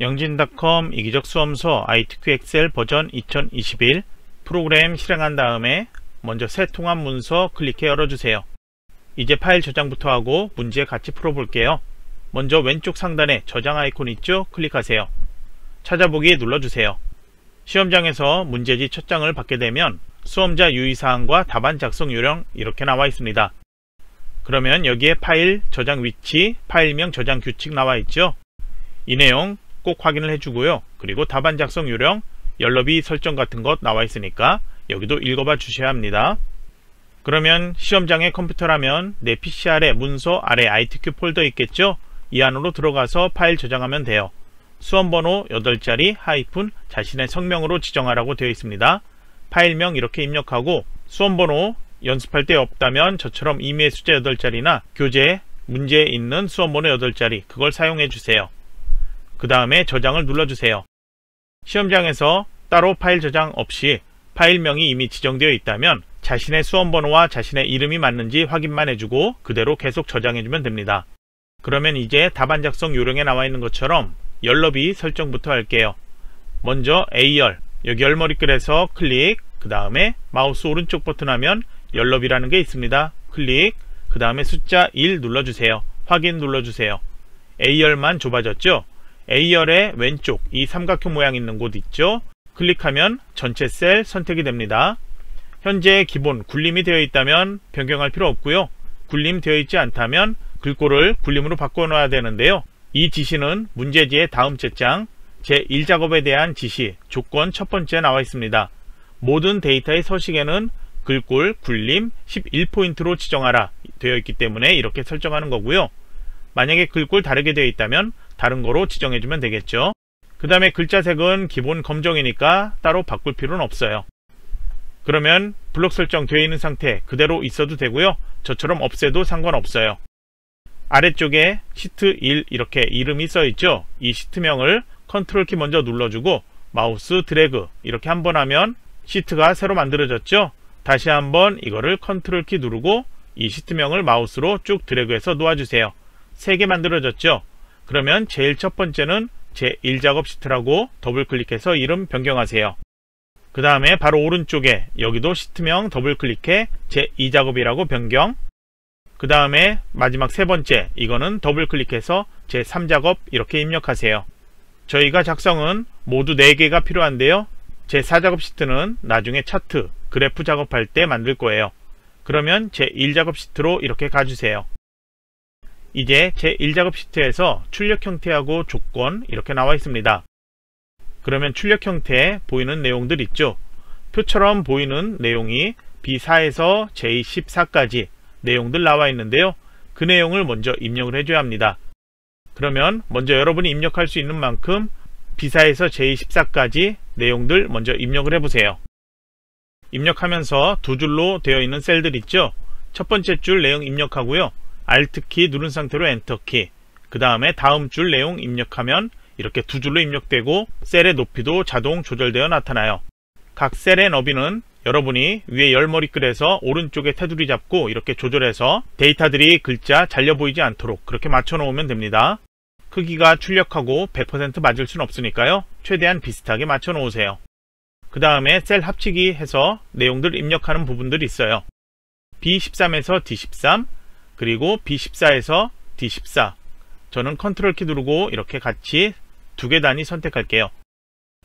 영진닷컴 이기적 수험서 ITQ 엑셀 버전 2021 프로그램 실행한 다음에 먼저 새 통합 문서 클릭해 열어주세요. 이제 파일 저장부터 하고 문제 같이 풀어볼게요. 먼저 왼쪽 상단에 저장 아이콘 있죠? 클릭하세요. 찾아보기 눌러주세요. 시험장에서 문제지 첫 장을 받게 되면 수험자 유의사항과 답안 작성 요령 이렇게 나와 있습니다. 그러면 여기에 파일 저장 위치, 파일명 저장 규칙 나와 있죠? 이 내용 꼭 확인을 해주고요. 그리고 답안 작성 요령, 연러비 설정 같은 것 나와 있으니까 여기도 읽어봐 주셔야 합니다. 그러면 시험장의 컴퓨터라면 내 PC 아래 문서 아래 ITQ 폴더 있겠죠? 이 안으로 들어가서 파일 저장하면 돼요. 수험번호 8자리 하이픈 자신의 성명으로 지정하라고 되어 있습니다. 파일명 이렇게 입력하고 수험번호 연습할 때 없다면 저처럼 임의 숫자 8자리나 교재 문제에 있는 수험번호 8자리 그걸 사용해 주세요. 그 다음에 저장을 눌러주세요. 시험장에서 따로 파일 저장 없이 파일명이 이미 지정되어 있다면 자신의 수험번호와 자신의 이름이 맞는지 확인만 해주고 그대로 계속 저장해주면 됩니다. 그러면 이제 답안 작성 요령에 나와 있는 것처럼 열너비 설정부터 할게요. 먼저 A열, 여기 열머리글에서 클릭, 그 다음에 마우스 오른쪽 버튼 하면 열너비라는 게 있습니다. 클릭, 그 다음에 숫자 1 눌러주세요. 확인 눌러주세요. A열만 좁아졌죠? A열의 왼쪽 이 삼각형 모양 있는 곳 있죠? 클릭하면 전체 셀 선택이 됩니다. 현재 기본 굴림이 되어 있다면 변경할 필요 없고요. 굴림 되어 있지 않다면 글꼴을 굴림으로 바꿔놔야 되는데요. 이 지시는 문제지의 다음 제장 제1작업에 대한 지시 조건 첫 번째 나와 있습니다. 모든 데이터의 서식에는 글꼴 굴림 11포인트로 지정하라 되어 있기 때문에 이렇게 설정하는 거고요. 만약에 글꼴 다르게 되어 있다면 다른 거로 지정해주면 되겠죠. 그 다음에 글자 색은 기본 검정이니까 따로 바꿀 필요는 없어요. 그러면 블록 설정 되어 있는 상태 그대로 있어도 되고요. 저처럼 없애도 상관없어요. 아래쪽에 시트 1 이렇게 이름이 써있죠. 이 시트명을 컨트롤 키 먼저 눌러주고 마우스 드래그 이렇게 한 번 하면 시트가 새로 만들어졌죠. 다시 한번 이거를 컨트롤 키 누르고 이 시트명을 마우스로 쭉 드래그해서 놓아주세요. 3개 만들어졌죠. 그러면 제일 첫 번째는 제1작업 시트라고 더블클릭해서 이름 변경하세요. 그 다음에 바로 오른쪽에 여기도 시트명 더블클릭해 제2작업이라고 변경 그 다음에 마지막 세 번째 이거는 더블클릭해서 제3작업 이렇게 입력하세요. 저희가 작성은 모두 4개가 필요한데요. 제4작업 시트는 나중에 차트, 그래프 작업할 때 만들 거예요. 그러면 제1작업 시트로 이렇게 가주세요. 이제 제 1작업 시트에서 출력 형태하고 조건 이렇게 나와 있습니다. 그러면 출력 형태에 보이는 내용들 있죠. 표처럼 보이는 내용이 B4에서 J14까지 내용들 나와 있는데요. 그 내용을 먼저 입력을 해줘야 합니다. 그러면 먼저 여러분이 입력할 수 있는 만큼 B4에서 J14까지 내용들 먼저 입력을 해보세요. 입력하면서 두 줄로 되어 있는 셀들 있죠. 첫 번째 줄 내용 입력하고요. Alt키 누른 상태로 엔터키 그 다음에 다음 줄 내용 입력하면 이렇게 두 줄로 입력되고 셀의 높이도 자동 조절되어 나타나요. 각 셀의 너비는 여러분이 위에 열머리글에서 오른쪽에 테두리 잡고 이렇게 조절해서 데이터들이 글자 잘려 보이지 않도록 그렇게 맞춰 놓으면 됩니다. 크기가 출력하고 100% 맞을 순 없으니까요. 최대한 비슷하게 맞춰 놓으세요. 그 다음에 셀 합치기 해서 내용들 입력하는 부분들이 있어요. B13에서 D13, 그리고 B14에서 D14 저는 컨트롤 키 누르고 이렇게 같이 두 개 단위 선택할게요.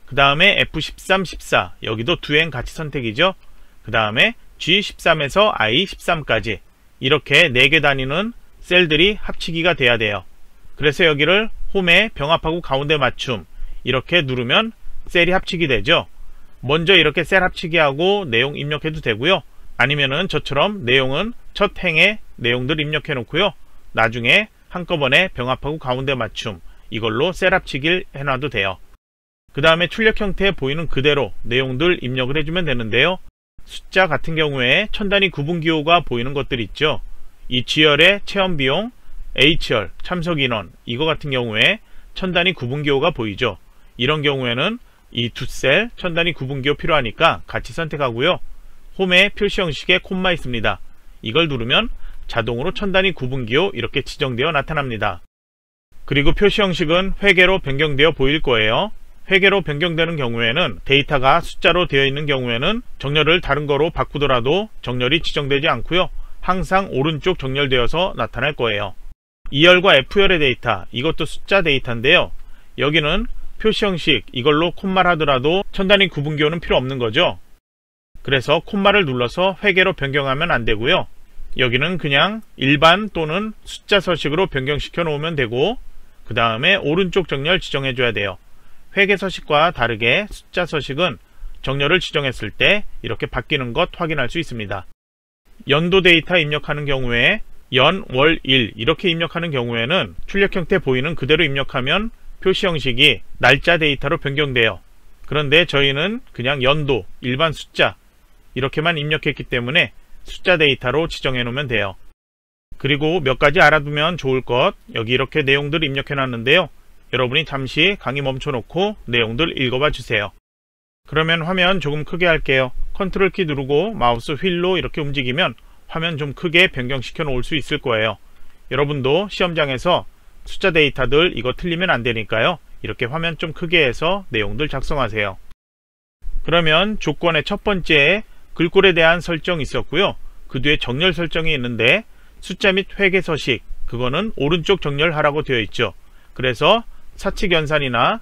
그 다음에 F13, 14 여기도 두 행 같이 선택이죠. 그 다음에 G13에서 I13까지 이렇게 네 개 단위는 셀들이 합치기가 돼야 돼요. 그래서 여기를 홈에 병합하고 가운데 맞춤 이렇게 누르면 셀이 합치기 되죠. 먼저 이렇게 셀 합치기하고 내용 입력해도 되고요. 아니면은 저처럼 내용은 첫 행에 내용들 입력해 놓고요. 나중에 한꺼번에 병합하고 가운데 맞춤 이걸로 셋합치기를 해놔도 돼요. 그 다음에 출력 형태 보이는 그대로 내용들 입력을 해주면 되는데요. 숫자 같은 경우에 천단위 구분기호가 보이는 것들 있죠. 이 G열의 체험비용, H열, 참석인원 이거 같은 경우에 천단위 구분기호가 보이죠. 이런 경우에는 이 두 셀 천단위 구분기호 필요하니까 같이 선택하고요. 홈에 표시 형식에 콤마 있습니다. 이걸 누르면 자동으로 천단위 구분기호 이렇게 지정되어 나타납니다. 그리고 표시 형식은 회계로 변경되어 보일 거예요. 회계로 변경되는 경우에는 데이터가 숫자로 되어 있는 경우에는 정렬을 다른 거로 바꾸더라도 정렬이 지정되지 않고요. 항상 오른쪽 정렬되어서 나타날 거예요. 2열과 F열의 데이터, 이것도 숫자 데이터인데요. 여기는 표시 형식, 이걸로 콤마를 하더라도 천단위 구분기호는 필요 없는 거죠. 그래서 콤마를 눌러서 회계로 변경하면 안 되고요. 여기는 그냥 일반 또는 숫자 서식으로 변경시켜 놓으면 되고 그 다음에 오른쪽 정렬 지정해 줘야 돼요. 회계 서식과 다르게 숫자 서식은 정렬을 지정했을 때 이렇게 바뀌는 것 확인할 수 있습니다. 연도 데이터 입력하는 경우에 연, 월, 일 이렇게 입력하는 경우에는 출력 형태 보이는 그대로 입력하면 표시 형식이 날짜 데이터로 변경돼요. 그런데 저희는 그냥 연도, 일반 숫자 이렇게만 입력했기 때문에 숫자 데이터로 지정해 놓으면 돼요. 그리고 몇 가지 알아두면 좋을 것 여기 이렇게 내용들 입력해 놨는데요. 여러분이 잠시 강의 멈춰놓고 내용들 읽어봐 주세요. 그러면 화면 조금 크게 할게요. 컨트롤 키 누르고 마우스 휠로 이렇게 움직이면 화면 좀 크게 변경시켜 놓을 수 있을 거예요. 여러분도 시험장에서 숫자 데이터들 이거 틀리면 안 되니까요. 이렇게 화면 좀 크게 해서 내용들 작성하세요. 그러면 조건의 첫 번째 글꼴에 대한 설정이 있었고요. 그 뒤에 정렬 설정이 있는데 숫자 및 회계 서식 그거는 오른쪽 정렬하라고 되어 있죠. 그래서 사칙 연산이나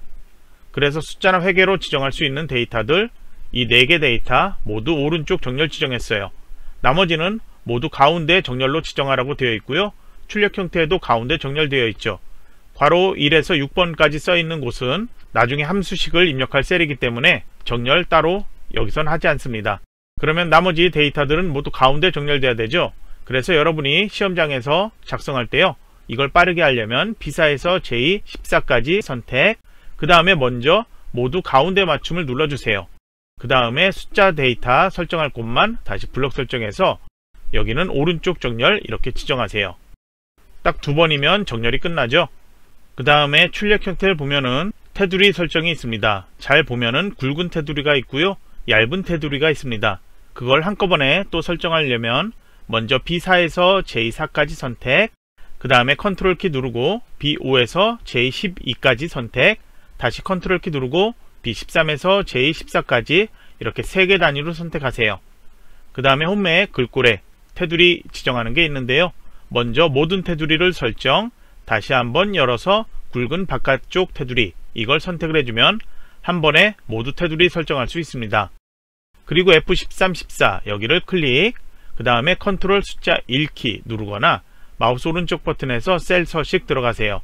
그래서 숫자나 회계로 지정할 수 있는 데이터들 이 4개 데이터 모두 오른쪽 정렬 지정했어요. 나머지는 모두 가운데 정렬로 지정하라고 되어 있고요. 출력 형태에도 가운데 정렬되어 있죠. 괄호 1에서 6번까지 써있는 곳은 나중에 함수식을 입력할 셀이기 때문에 정렬 따로 여기선 하지 않습니다. 그러면 나머지 데이터들은 모두 가운데 정렬돼야 되죠. 그래서 여러분이 시험장에서 작성할 때요. 이걸 빠르게 하려면 B사에서 J14까지 선택, 그 다음에 먼저 모두 가운데 맞춤을 눌러주세요. 그 다음에 숫자 데이터 설정할 곳만 다시 블록 설정해서 여기는 오른쪽 정렬 이렇게 지정하세요. 딱 두 번이면 정렬이 끝나죠. 그 다음에 출력 형태를 보면은 테두리 설정이 있습니다. 잘 보면은 굵은 테두리가 있고요. 얇은 테두리가 있습니다. 그걸 한꺼번에 또 설정하려면 먼저 B4에서 J4까지 선택, 그 다음에 컨트롤 키 누르고 B5에서 J12까지 선택, 다시 컨트롤 키 누르고 B13에서 J14까지 이렇게 3개 단위로 선택하세요. 그 다음에 홈에 글꼴에 테두리 지정하는 게 있는데요. 먼저 모든 테두리를 설정, 다시 한번 열어서 굵은 바깥쪽 테두리 이걸 선택을 해주면 한 번에 모두 테두리 설정할 수 있습니다. 그리고 F13, 14 여기를 클릭, 그 다음에 컨트롤 숫자 1키 누르거나 마우스 오른쪽 버튼에서 셀 서식 들어가세요.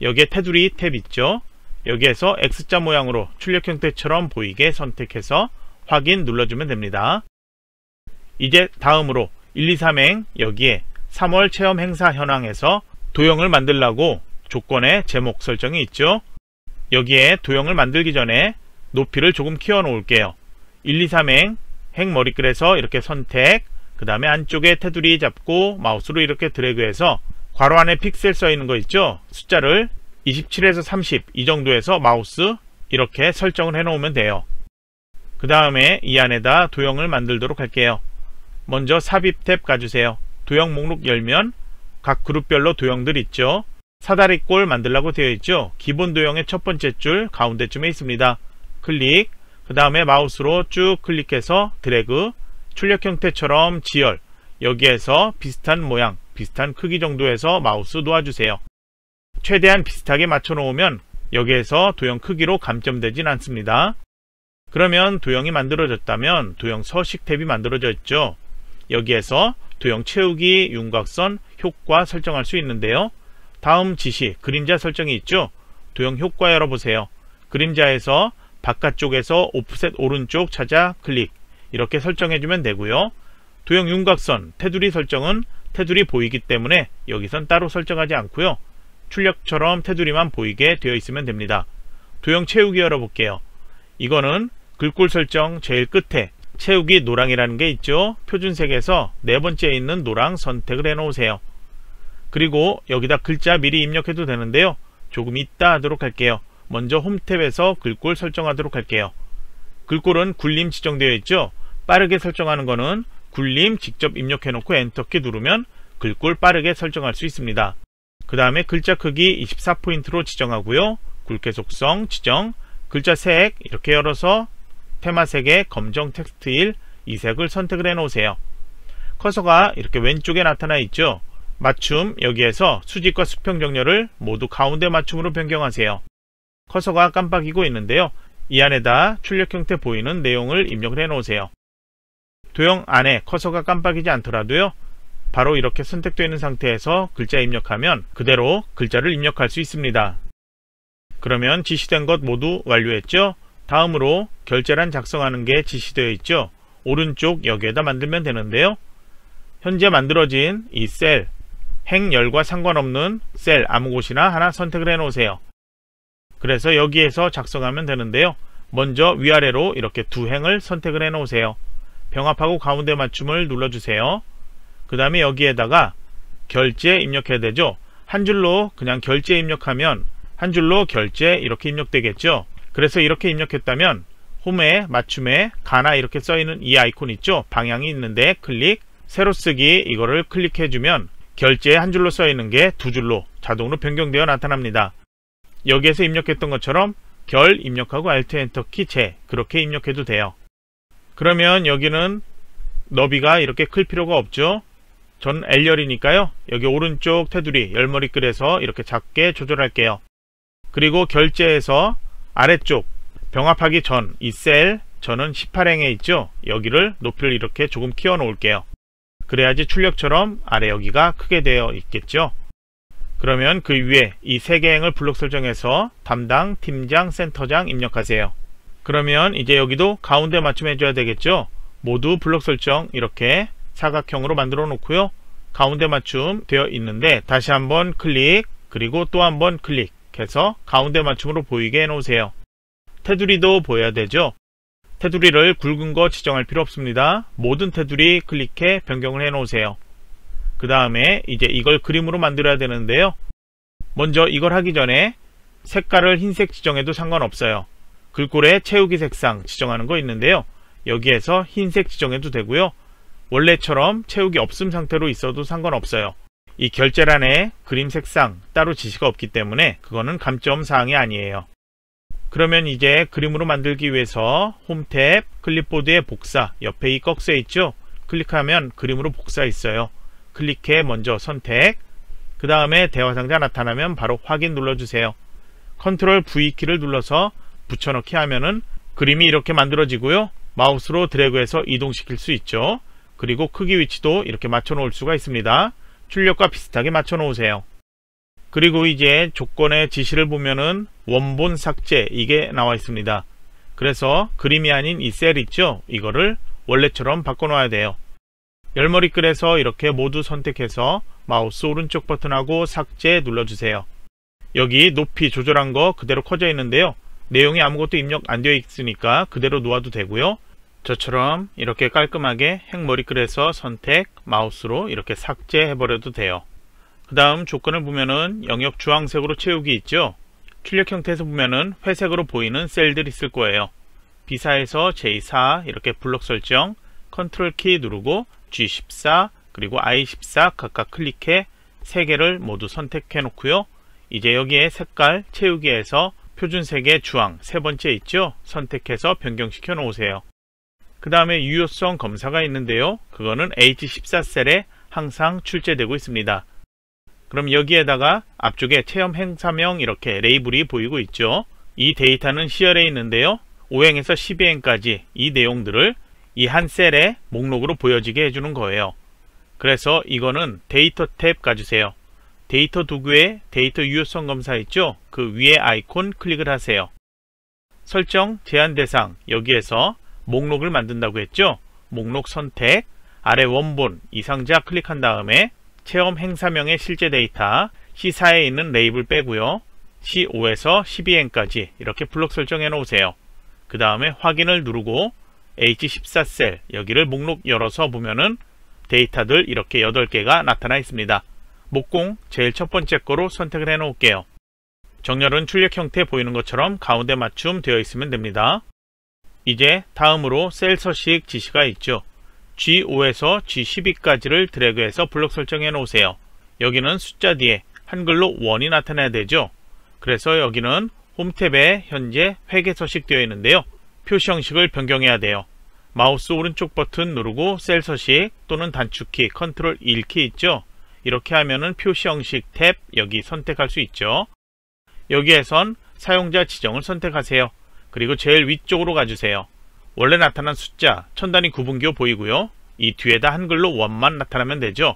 여기에 테두리 탭 있죠? 여기에서 X자 모양으로 출력 형태처럼 보이게 선택해서 확인 눌러주면 됩니다. 이제 다음으로 1, 2, 3행 여기에 3월 체험 행사 현황에서 도형을 만들라고 조건의 제목 설정이 있죠? 여기에 도형을 만들기 전에 높이를 조금 키워 놓을게요. 1, 2, 3행, 행 머리글에서 이렇게 선택, 그 다음에 안쪽에 테두리 잡고 마우스로 이렇게 드래그해서 괄호 안에 픽셀 써 있는 거 있죠? 숫자를 27에서 30 이 정도에서 마우스 이렇게 설정을 해 놓으면 돼요. 그 다음에 이 안에다 도형을 만들도록 할게요. 먼저 삽입 탭 가주세요. 도형 목록 열면 각 그룹별로 도형들 있죠? 사다리꼴 만들라고 되어 있죠. 기본 도형의 첫 번째 줄 가운데쯤에 있습니다. 클릭, 그 다음에 마우스로 쭉 클릭해서 드래그, 출력 형태처럼 지열, 여기에서 비슷한 모양, 비슷한 크기 정도에서 마우스 놓아주세요. 최대한 비슷하게 맞춰 놓으면 여기에서 도형 크기로 감점되진 않습니다. 그러면 도형이 만들어졌다면 도형 서식 탭이 만들어져 있죠. 여기에서 도형 채우기, 윤곽선, 효과 설정할 수 있는데요. 다음 지시 그림자 설정이 있죠 도형 효과 열어보세요 그림자에서 바깥쪽에서 오프셋 오른쪽 찾아 클릭 이렇게 설정해주면 되고요 도형 윤곽선 테두리 설정은 테두리 보이기 때문에 여기선 따로 설정하지 않고요 출력처럼 테두리만 보이게 되어 있으면 됩니다 도형 채우기 열어볼게요 이거는 글꼴 설정 제일 끝에 채우기 노랑이라는 게 있죠 표준색에서 네 번째에 있는 노랑 선택을 해 놓으세요 그리고 여기다 글자 미리 입력해도 되는데요. 조금 있다 하도록 할게요. 먼저 홈탭에서 글꼴 설정하도록 할게요. 글꼴은 굴림 지정되어 있죠. 빠르게 설정하는 거는 굴림 직접 입력해놓고 엔터키 누르면 글꼴 빠르게 설정할 수 있습니다. 그 다음에 글자 크기 24포인트로 지정하고요. 굵게 속성 지정, 글자 색 이렇게 열어서 테마 색의 검정 텍스트 1, 이 색을 선택을 해놓으세요. 커서가 이렇게 왼쪽에 나타나 있죠. 맞춤 여기에서 수직과 수평 정렬을 모두 가운데 맞춤으로 변경하세요. 커서가 깜빡이고 있는데요. 이 안에다 출력 형태 보이는 내용을 입력을 해 놓으세요. 도형 안에 커서가 깜빡이지 않더라도요. 바로 이렇게 선택되어 있는 상태에서 글자 입력하면 그대로 글자를 입력할 수 있습니다. 그러면 지시된 것 모두 완료했죠? 다음으로 결제란 작성하는 게 지시되어 있죠? 오른쪽 여기에다 만들면 되는데요. 현재 만들어진 이 셀, 행열과 상관없는 셀 아무 곳이나 하나 선택을 해 놓으세요. 그래서 여기에서 작성하면 되는데요. 먼저 위아래로 이렇게 두 행을 선택을 해 놓으세요. 병합하고 가운데 맞춤을 눌러주세요. 그 다음에 여기에다가 결제 입력해야 되죠. 한 줄로 그냥 결제 입력하면 한 줄로 결제 이렇게 입력되겠죠. 그래서 이렇게 입력했다면 홈에 맞춤에 가나 이렇게 써있는 이 아이콘 있죠. 방향이 있는데 클릭, 새로쓰기 이거를 클릭해주면 결제에 한 줄로 써 있는 게 두 줄로 자동으로 변경되어 나타납니다. 여기에서 입력했던 것처럼 결 입력하고 Alt 엔터 키재 그렇게 입력해도 돼요. 그러면 여기는 너비가 이렇게 클 필요가 없죠. 전 L열이니까요. 여기 오른쪽 테두리 열머리 끌에서 이렇게 작게 조절할게요. 그리고 결제에서 아래쪽 병합하기 전 이 셀 저는 18행에 있죠. 여기를 높이를 이렇게 조금 키워 놓을게요. 그래야지 출력처럼 아래 여기가 크게 되어 있겠죠. 그러면 그 위에 이 세 개의 행을 블록 설정해서 담당, 팀장, 센터장 입력하세요. 그러면 이제 여기도 가운데 맞춤해 줘야 되겠죠. 모두 블록 설정 이렇게 사각형으로 만들어 놓고요. 가운데 맞춤 되어 있는데 다시 한번 클릭 그리고 또 한번 클릭해서 가운데 맞춤으로 보이게 해 놓으세요. 테두리도 보여야 되죠. 테두리를 굵은 거 지정할 필요 없습니다. 모든 테두리 클릭해 변경을 해놓으세요. 그 다음에 이제 이걸 그림으로 만들어야 되는데요. 먼저 이걸 하기 전에 색깔을 흰색 지정해도 상관없어요. 글꼴에 채우기 색상 지정하는 거 있는데요. 여기에서 흰색 지정해도 되고요. 원래처럼 채우기 없음 상태로 있어도 상관없어요. 이 결제란에 그림 색상 따로 지시가 없기 때문에 그거는 감점 사항이 아니에요. 그러면 이제 그림으로 만들기 위해서 홈탭 클립보드의 복사 옆에 이 꺽쇠 있죠? 클릭하면 그림으로 복사 있어요. 클릭해 먼저 선택 그 다음에 대화상자 나타나면 바로 확인 눌러주세요. 컨트롤 V키를 눌러서 붙여넣기 하면은 그림이 이렇게 만들어지고요. 마우스로 드래그해서 이동시킬 수 있죠. 그리고 크기 위치도 이렇게 맞춰 놓을 수가 있습니다. 출력과 비슷하게 맞춰 놓으세요. 그리고 이제 조건의 지시를 보면은 원본 삭제 이게 나와 있습니다. 그래서 그림이 아닌 이 셀 있죠? 이거를 원래처럼 바꿔놓아야 돼요. 열머리 글에서 이렇게 모두 선택해서 마우스 오른쪽 버튼하고 삭제 눌러주세요. 여기 높이 조절한 거 그대로 커져 있는데요. 내용이 아무것도 입력 안 되어 있으니까 그대로 놓아도 되고요. 저처럼 이렇게 깔끔하게 핵머리 글에서 선택, 마우스로 이렇게 삭제해버려도 돼요. 그 다음 조건을 보면은 영역 주황색으로 채우기 있죠. 출력 형태에서 보면은 회색으로 보이는 셀들이 있을 거예요. B4에서 J4 이렇게 블록 설정 컨트롤 키 누르고 G14 그리고 I14 각각 클릭해 3개를 모두 선택해 놓고요. 이제 여기에 색깔 채우기에서 표준색의 주황 세 번째 있죠? 선택해서 변경시켜 놓으세요. 그 다음에 유효성 검사가 있는데요. 그거는 H14 셀에 항상 출제되고 있습니다. 그럼 여기에다가 앞쪽에 체험 행사명 이렇게 레이블이 보이고 있죠. 이 데이터는 C열에 있는데요. 5행에서 12행까지 이 내용들을 이 한 셀의 목록으로 보여지게 해주는 거예요. 그래서 이거는 데이터 탭 가주세요. 데이터 도구에 데이터 유효성 검사 있죠? 그 위에 아이콘 클릭을 하세요. 설정, 제한 대상, 여기에서 목록을 만든다고 했죠? 목록 선택, 아래 원본, 이 상자 클릭한 다음에 체험 행사명의 실제 데이터 C4에 있는 레이블 빼고요. C5에서 12N까지 이렇게 블록 설정해 놓으세요. 그 다음에 확인을 누르고 H14셀 여기를 목록 열어서 보면은 데이터들 이렇게 8개가 나타나 있습니다. 목공 제일 첫 번째 거로 선택을 해 놓을게요. 정렬은 출력 형태 보이는 것처럼 가운데 맞춤 되어 있으면 됩니다. 이제 다음으로 셀 서식 지시가 있죠. G5에서 G12까지를 드래그해서 블록 설정해 놓으세요. 여기는 숫자 뒤에 한글로 원이 나타나야 되죠. 그래서 여기는 홈탭에 현재 회계 서식되어 있는데요. 표시 형식을 변경해야 돼요. 마우스 오른쪽 버튼 누르고 셀 서식 또는 단축키 컨트롤 1키 있죠. 이렇게 하면은 표시 형식 탭 여기 선택할 수 있죠. 여기에선 사용자 지정을 선택하세요. 그리고 제일 위쪽으로 가주세요. 원래 나타난 숫자 천단위 구분기호 보이고요. 이 뒤에다 한글로 원만 나타나면 되죠.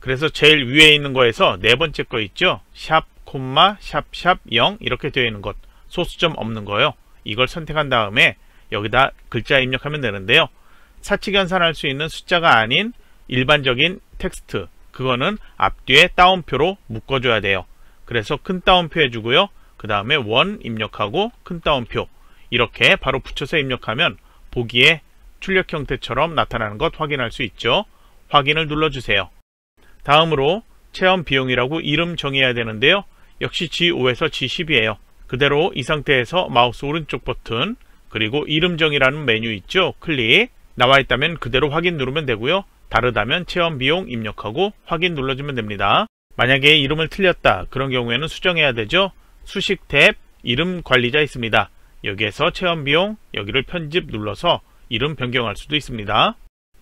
그래서 제일 위에 있는 거에서 네 번째 거 있죠. 샵, 콤마, 샵, 샵, 0 이렇게 되어 있는 것. 소수점 없는 거요. 이걸 선택한 다음에 여기다 글자 입력하면 되는데요. 사치 연산할 수 있는 숫자가 아닌 일반적인 텍스트 그거는 앞뒤에 따옴표로 묶어줘야 돼요. 그래서 큰 따옴표 해주고요. 그 다음에 원 입력하고 큰 따옴표 이렇게 바로 붙여서 입력하면 보기에 출력 형태처럼 나타나는 것 확인할 수 있죠. 확인을 눌러주세요. 다음으로 체험 비용이라고 이름 정해야 되는데요. 역시 G5에서 G10이에요. 그대로 이 상태에서 마우스 오른쪽 버튼 그리고 이름 정이라는 메뉴 있죠. 클릭 나와 있다면 그대로 확인 누르면 되고요. 다르다면 체험 비용 입력하고 확인 눌러주면 됩니다. 만약에 이름을 틀렸다 그런 경우에는 수정해야 되죠. 수식 탭 이름 관리자 있습니다. 여기에서 체험 비용, 여기를 편집 눌러서 이름 변경할 수도 있습니다.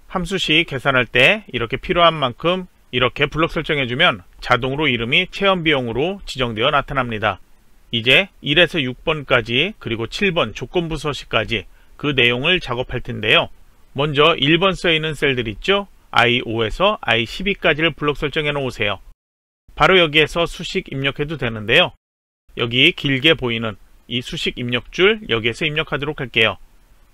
함수식 계산할 때 이렇게 필요한 만큼 이렇게 블록 설정해주면 자동으로 이름이 체험 비용으로 지정되어 나타납니다. 이제 1에서 6번까지 그리고 7번 조건부 서식까지 그 내용을 작업할 텐데요. 먼저 1번 써있는 셀들 있죠? I5에서 I12까지를 블록 설정해 놓으세요. 바로 여기에서 수식 입력해도 되는데요. 여기 길게 보이는 이 수식 입력줄 여기에서 입력하도록 할게요.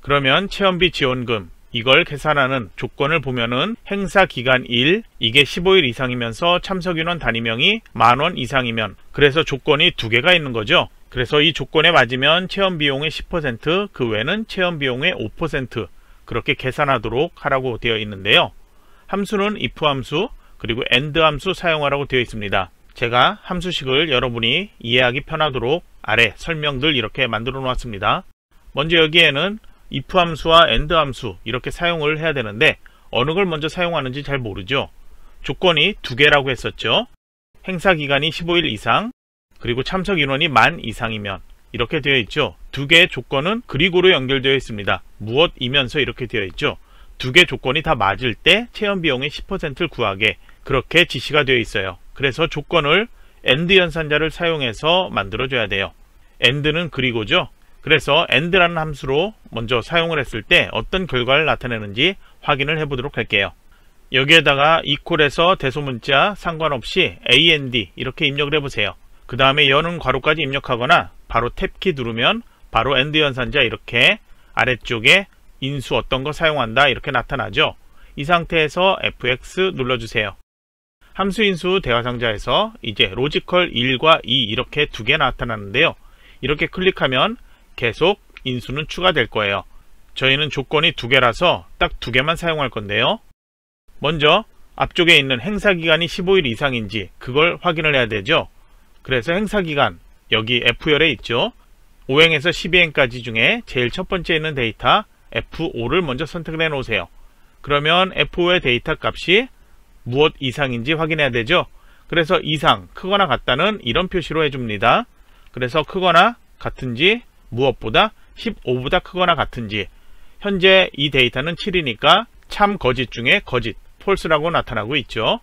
그러면 체험비 지원금 이걸 계산하는 조건을 보면은 행사 기간 1 이게 15일 이상이면서 참석 인원 단위명이 만원 이상이면 그래서 조건이 두 개가 있는 거죠. 그래서 이 조건에 맞으면 체험 비용의 10%그 외는 에 체험 비용의 5% 그렇게 계산하도록 하라고 되어 있는데요. 함수는 if 함수 그리고 end 함수 사용하라고 되어 있습니다. 제가 함수식을 여러분이 이해하기 편하도록 아래 설명들 이렇게 만들어 놓았습니다. 먼저 여기에는 if 함수와 and 함수 이렇게 사용을 해야 되는데 어느 걸 먼저 사용하는지 잘 모르죠. 조건이 두 개라고 했었죠. 행사 기간이 15일 이상 그리고 참석 인원이 만 이상이면 이렇게 되어 있죠. 두 개의 조건은 그리고로 연결되어 있습니다. 무엇이면서 이렇게 되어 있죠. 두개 조건이 다 맞을 때 체험 비용의 10%를 구하게 그렇게 지시가 되어 있어요. 그래서 조건을 엔드 연산자를 사용해서 만들어줘야 돼요. 엔드는 그리고죠. 그래서 e 드라는 함수로 먼저 사용을 했을 때 어떤 결과를 나타내는지 확인을 해보도록 할게요. 여기에다가 이퀄에서 대소문자 상관없이 and 이렇게 입력을 해보세요. 그 다음에 여는 괄호까지 입력하거나 바로 탭키 누르면 바로 e 드 연산자 이렇게 아래쪽에 인수 어떤 거 사용한다 이렇게 나타나죠. 이 상태에서 fx 눌러주세요. 함수인수 대화상자에서 이제 로지컬 1과 2 이렇게 두 개 나타나는데요. 이렇게 클릭하면 계속 인수는 추가될 거예요. 저희는 조건이 두 개라서 딱 두 개만 사용할 건데요. 먼저 앞쪽에 있는 행사기간이 15일 이상인지 그걸 확인을 해야 되죠. 그래서 행사기간 여기 F열에 있죠. 5행에서 12행까지 중에 제일 첫 번째 있는 데이터 F5를 먼저 선택해 놓으세요. 그러면 F5의 데이터 값이 무엇 이상인지 확인해야 되죠. 그래서 이상, 크거나 같다는 이런 표시로 해줍니다. 그래서 크거나 같은지 무엇보다 15보다 크거나 같은지 현재 이 데이터는 7이니까 참 거짓 중에 거짓, 폴스라고 나타나고 있죠.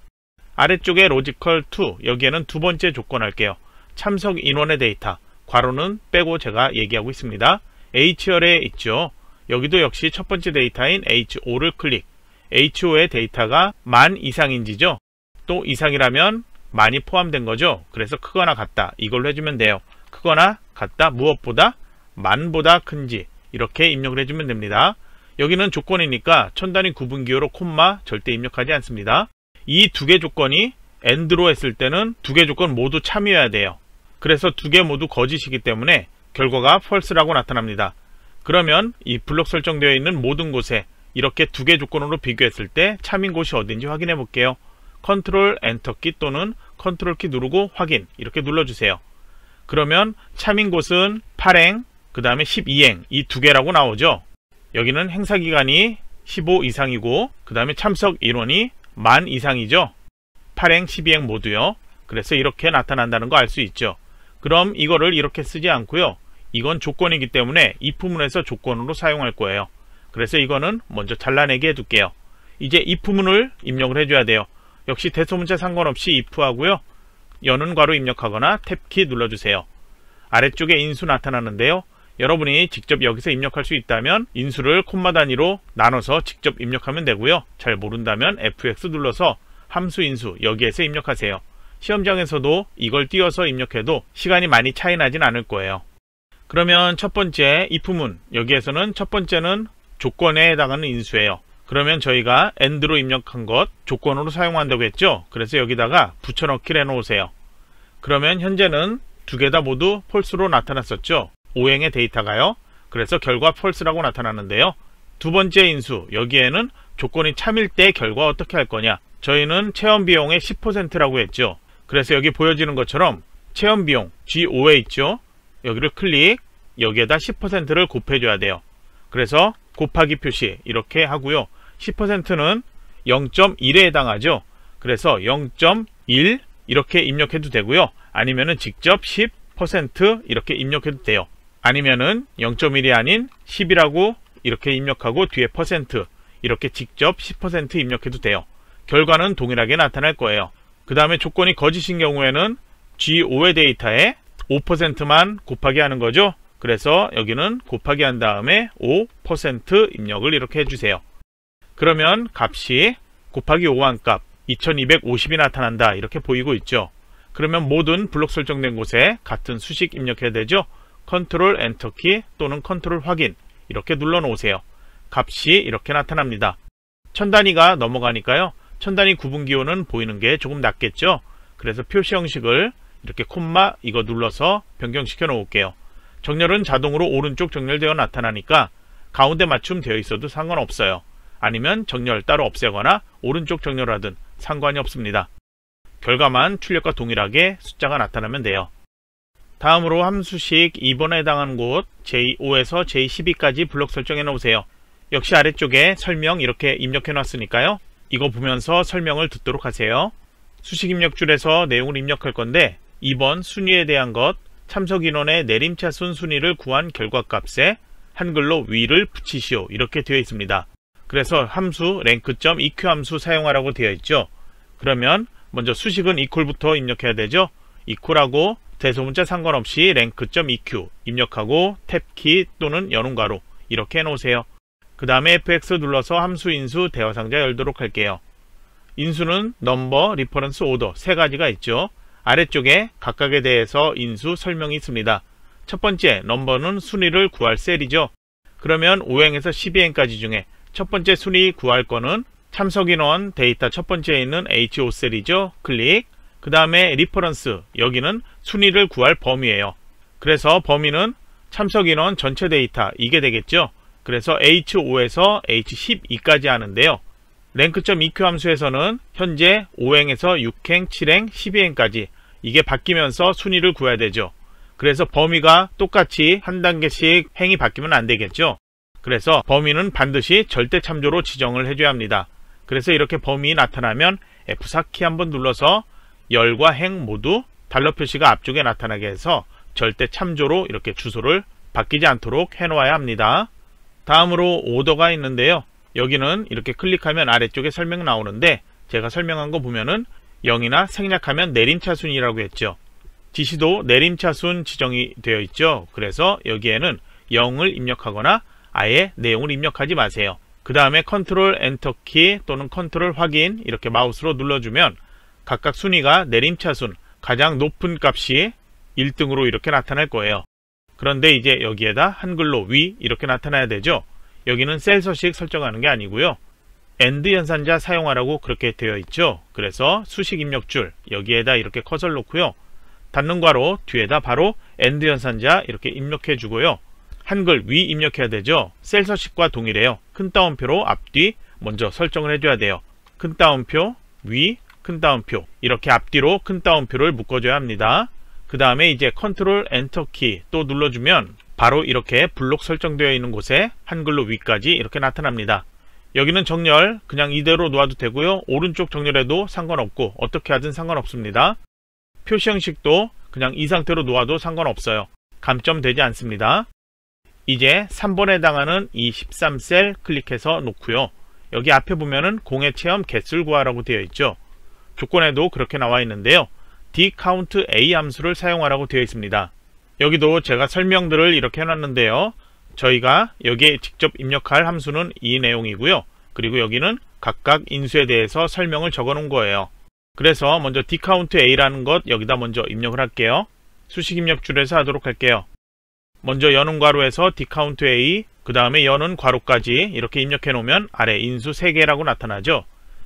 아래쪽에 로지컬 2, 여기에는 두 번째 조건 할게요. 참석 인원의 데이터, 괄호는 빼고 제가 얘기하고 있습니다. HR에 있죠. 여기도 역시 첫 번째 데이터인 H5를 클릭, HO의 데이터가 만 이상인지죠. 또 이상이라면 많이 포함된 거죠. 그래서 크거나 같다. 이걸로 해주면 돼요. 크거나 같다. 무엇보다 만보다 큰지 이렇게 입력을 해주면 됩니다. 여기는 조건이니까 천단위 구분기호로 콤마 절대 입력하지 않습니다. 이 두 개 조건이 AND로 했을 때는 두 개 조건 모두 참여해야 돼요. 그래서 두 개 모두 거짓이기 때문에 결과가 false라고 나타납니다. 그러면 이 블록 설정되어 있는 모든 곳에 이렇게 두 개 조건으로 비교했을 때 참인 곳이 어딘지 확인해 볼게요. 컨트롤 엔터키 또는 컨트롤 키 누르고 확인 이렇게 눌러주세요. 그러면 참인 곳은 8행 그 다음에 12행 이 두 개라고 나오죠. 여기는 행사기간이 15 이상이고 그 다음에 참석 인원이 만 이상이죠. 8행 12행 모두요. 그래서 이렇게 나타난다는 거 알 수 있죠. 그럼 이거를 이렇게 쓰지 않고요. 이건 조건이기 때문에 이 부분에서 조건으로 사용할 거예요. 그래서 이거는 먼저 잘라내게 해둘게요. 이제 if문을 입력을 해줘야 돼요. 역시 대소문자 상관없이 if 하고요. 여는 괄호 입력하거나 탭키 눌러주세요. 아래쪽에 인수 나타나는데요. 여러분이 직접 여기서 입력할 수 있다면 인수를 콤마 단위로 나눠서 직접 입력하면 되고요. 잘 모른다면 FX 눌러서 함수 인수 여기에서 입력하세요. 시험장에서도 이걸 띄워서 입력해도 시간이 많이 차이 나진 않을 거예요. 그러면 첫 번째 if문 여기에서는 첫 번째는 조건에 해당하는 인수예요. 그러면 저희가 엔드로 입력한 것 조건으로 사용한다고 했죠. 그래서 여기다가 붙여넣기를 해놓으세요. 그러면 현재는 두 개 다 모두 폴스로 나타났었죠. 오행의 데이터가요. 그래서 결과 폴스라고 나타났는데요두 번째 인수 여기에는 조건이 참일 때 결과 어떻게 할 거냐 저희는 체험 비용의 10%라고 했죠. 그래서 여기 보여지는 것처럼 체험 비용 G5에 있죠. 여기를 클릭 여기에다 10%를 곱해줘야 돼요. 그래서 곱하기 표시 이렇게 하고요. 10%는 0.1에 해당하죠. 그래서 0.1 이렇게 입력해도 되고요. 아니면은 직접 10% 이렇게 입력해도 돼요. 아니면은 0.1이 아닌 10이라고 이렇게 입력하고 뒤에 퍼센트 이렇게 직접 10% 입력해도 돼요. 결과는 동일하게 나타날 거예요. 그 다음에 조건이 거짓인 경우에는 G5의 데이터에 5%만 곱하게 하는 거죠. 그래서 여기는 곱하기 한 다음에 5% 입력을 이렇게 해주세요. 그러면 값이 곱하기 5한 값 2250이 나타난다 이렇게 보이고 있죠. 그러면 모든 블록 설정된 곳에 같은 수식 입력해야 되죠. 컨트롤 엔터 키 또는 컨트롤 확인 이렇게 눌러 놓으세요. 값이 이렇게 나타납니다. 천 단위가 넘어가니까요. 천 단위 구분 기호는 보이는 게 조금 낫겠죠. 그래서 표시 형식을 이렇게 콤마 이거 눌러서 변경시켜 놓을게요. 정렬은 자동으로 오른쪽 정렬되어 나타나니까 가운데 맞춤 되어 있어도 상관없어요. 아니면 정렬 따로 없애거나 오른쪽 정렬하든 상관이 없습니다. 결과만 출력과 동일하게 숫자가 나타나면 돼요. 다음으로 함수식 2번에 해당하는 곳 J5에서 J12까지 블록 설정해 놓으세요. 역시 아래쪽에 설명 이렇게 입력해 놨으니까요. 이거 보면서 설명을 듣도록 하세요. 수식 입력줄에서 내용을 입력할 건데 2번 순위에 대한 것, 참석 인원의 내림차 순순위를 구한 결과값에 한글로 위를 붙이시오 이렇게 되어 있습니다. 그래서 함수 랭크점 eq 함수 사용하라고 되어 있죠. 그러면 먼저 수식은 이퀄부터 입력해야 되죠. 이퀄하고 대소문자 상관없이 랭크점 eq 입력하고 탭키 또는 연음가로 이렇게 해놓으세요. 그 다음에 fx 눌러서 함수 인수 대화 상자 열도록 할게요. 인수는 넘버, 리퍼런스, 오더 세 가지가 있죠. 아래쪽에 각각에 대해서 인수 설명이 있습니다. 첫 번째 넘버는 순위를 구할 셀이죠. 그러면 5행에서 12행까지 중에 첫 번째 순위 구할 거는 참석 인원 데이터 첫 번째에 있는 h 5 셀이죠. 클릭. 그 다음에 리퍼런스 여기는 순위를 구할 범위예요. 그래서 범위는 참석 인원 전체 데이터 이게 되겠죠. 그래서 H5에서 H12까지 하는데요. 랭크.eq 함수에서는 현재 5행에서 6행, 7행, 12행까지 이게 바뀌면서 순위를 구해야 되죠. 그래서 범위가 똑같이 한 단계씩 행이 바뀌면 안 되겠죠. 그래서 범위는 반드시 절대 참조로 지정을 해줘야 합니다. 그래서 이렇게 범위 나타나면 F4키 한번 눌러서 열과 행 모두 달러 표시가 앞쪽에 나타나게 해서 절대 참조로 이렇게 주소를 바뀌지 않도록 해놓아야 합니다. 다음으로 오더가 있는데요. 여기는 이렇게 클릭하면 아래쪽에 설명 나오는데 제가 설명한 거 보면은 0이나 생략하면 내림차순이라고 했죠. 지시도 내림차순 지정이 되어 있죠. 그래서 여기에는 0을 입력하거나 아예 내용을 입력하지 마세요. 그 다음에 컨트롤 엔터키 또는 컨트롤 확인 이렇게 마우스로 눌러주면 각각 순위가 내림차순 가장 높은 값이 1등으로 이렇게 나타날 거예요. 그런데 이제 여기에다 한글로 위 이렇게 나타나야 되죠. 여기는 셀서식 설정하는 게 아니고요. 엔드 연산자 사용하라고 그렇게 되어 있죠. 그래서 수식 입력줄 여기에다 이렇게 커서 놓고요. 닫는 괄호 뒤에다 바로 엔드 연산자 이렇게 입력해 주고요. 한글 위 입력해야 되죠. 셀 서식과 동일해요. 큰 따옴표로 앞뒤 먼저 설정을 해줘야 돼요. 큰 따옴표 위, 큰 따옴표 이렇게 앞뒤로 큰 따옴표를 묶어줘야 합니다. 그 다음에 이제 컨트롤 엔터 키 또 눌러주면 바로 이렇게 블록 설정되어 있는 곳에 한글로 위까지 이렇게 나타납니다. 여기는 정렬 그냥 이대로 놓아도 되고요. 오른쪽 정렬해도 상관없고 어떻게 하든 상관없습니다. 표시 형식도 그냥 이 상태로 놓아도 상관없어요. 감점되지 않습니다. 이제 3번에 해당하는 이 13셀 클릭해서 놓고요. 여기 앞에 보면은 공해 체험 개수를 구하라고 되어 있죠. 조건에도 그렇게 나와 있는데요. dcount a 함수를 사용하라고 되어 있습니다. 여기도 제가 설명들을 이렇게 해놨는데요. 저희가 여기에 직접 입력할 함수는 이 내용이고요. 그리고 여기는 각각 인수에 대해서 설명을 적어놓은 거예요. 그래서 먼저 dcountA라는 것 여기다 먼저 입력을 할게요. 수식 입력 줄에서 하도록 할게요. 먼저 여는 괄호에서 dcountA, 그 다음에 여는 괄호까지 이렇게 입력해 놓으면 아래 인수 3개라고 나타나죠.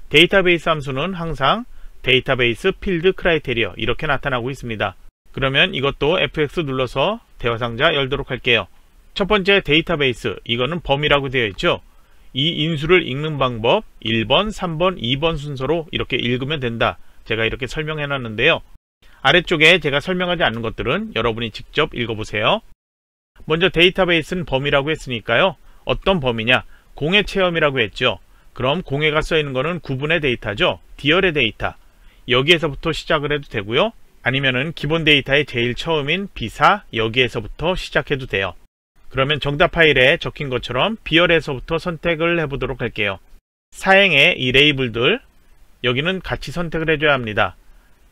데이터베이스 함수는 항상 데이터베이스 필드 크라이테리어 이렇게 나타나고 있습니다. 그러면 이것도 FX 눌러서 대화상자 열도록 할게요. 첫 번째 데이터베이스 이거는 범위라고 되어 있죠. 이 인수를 읽는 방법 1번, 3번, 2번 순서로 이렇게 읽으면 된다. 제가 이렇게 설명해 놨는데요. 아래쪽에 제가 설명하지 않은 것들은 여러분이 직접 읽어보세요. 먼저 데이터베이스는 범위라고 했으니까요. 어떤 범위냐? 공해 체험이라고 했죠. 그럼 공해가 써있는 거는 구분의 데이터죠. 디얼의 데이터. 여기에서부터 시작을 해도 되고요. 아니면은 기본 데이터의 제일 처음인 비사 여기에서부터 시작해도 돼요. 그러면 정답 파일에 적힌 것처럼 비열에서부터 선택을 해보도록 할게요. 사행의 이 레이블들 여기는 같이 선택을 해줘야 합니다.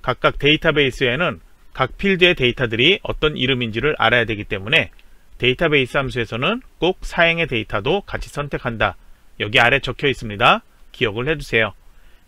각각 데이터베이스에는 각 필드의 데이터들이 어떤 이름인지를 알아야 되기 때문에 데이터베이스 함수에서는 꼭 사행의 데이터도 같이 선택한다. 여기 아래 적혀 있습니다. 기억을 해주세요.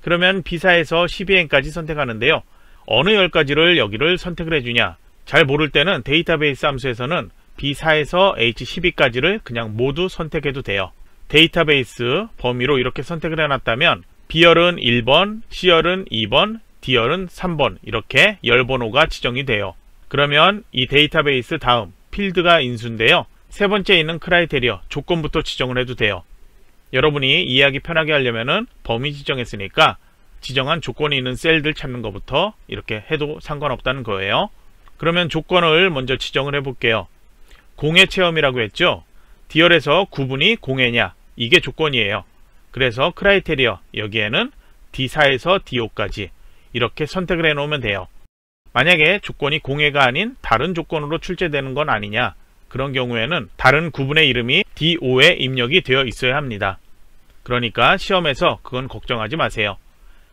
그러면 B사에서 12행까지 선택하는데요. 어느 열가지를 여기를 선택을 해주냐. 잘 모를 때는 데이터베이스 함수에서는 B4에서 H12까지를 그냥 모두 선택해도 돼요. 데이터베이스 범위로 이렇게 선택을 해놨다면 B열은 1번, C열은 2번, D열은 3번 이렇게 열번호가 지정이 돼요. 그러면 이 데이터베이스 다음 필드가 인수인데요. 세 번째 있는 크라이테리어 조건부터 지정을 해도 돼요. 여러분이 이해하기 편하게 하려면 범위 지정했으니까 지정한 조건이 있는 셀들 찾는 것부터 이렇게 해도 상관없다는 거예요. 그러면 조건을 먼저 지정을 해볼게요. 공해 체험이라고 했죠. 디얼에서 구분이 공해냐 이게 조건이에요. 그래서 크라이테리어 여기에는 D4에서 D5까지 이렇게 선택을 해놓으면 돼요. 만약에 조건이 공해가 아닌 다른 조건으로 출제되는 건 아니냐 그런 경우에는 다른 구분의 이름이 D5에 입력이 되어 있어야 합니다. 그러니까 시험에서 그건 걱정하지 마세요.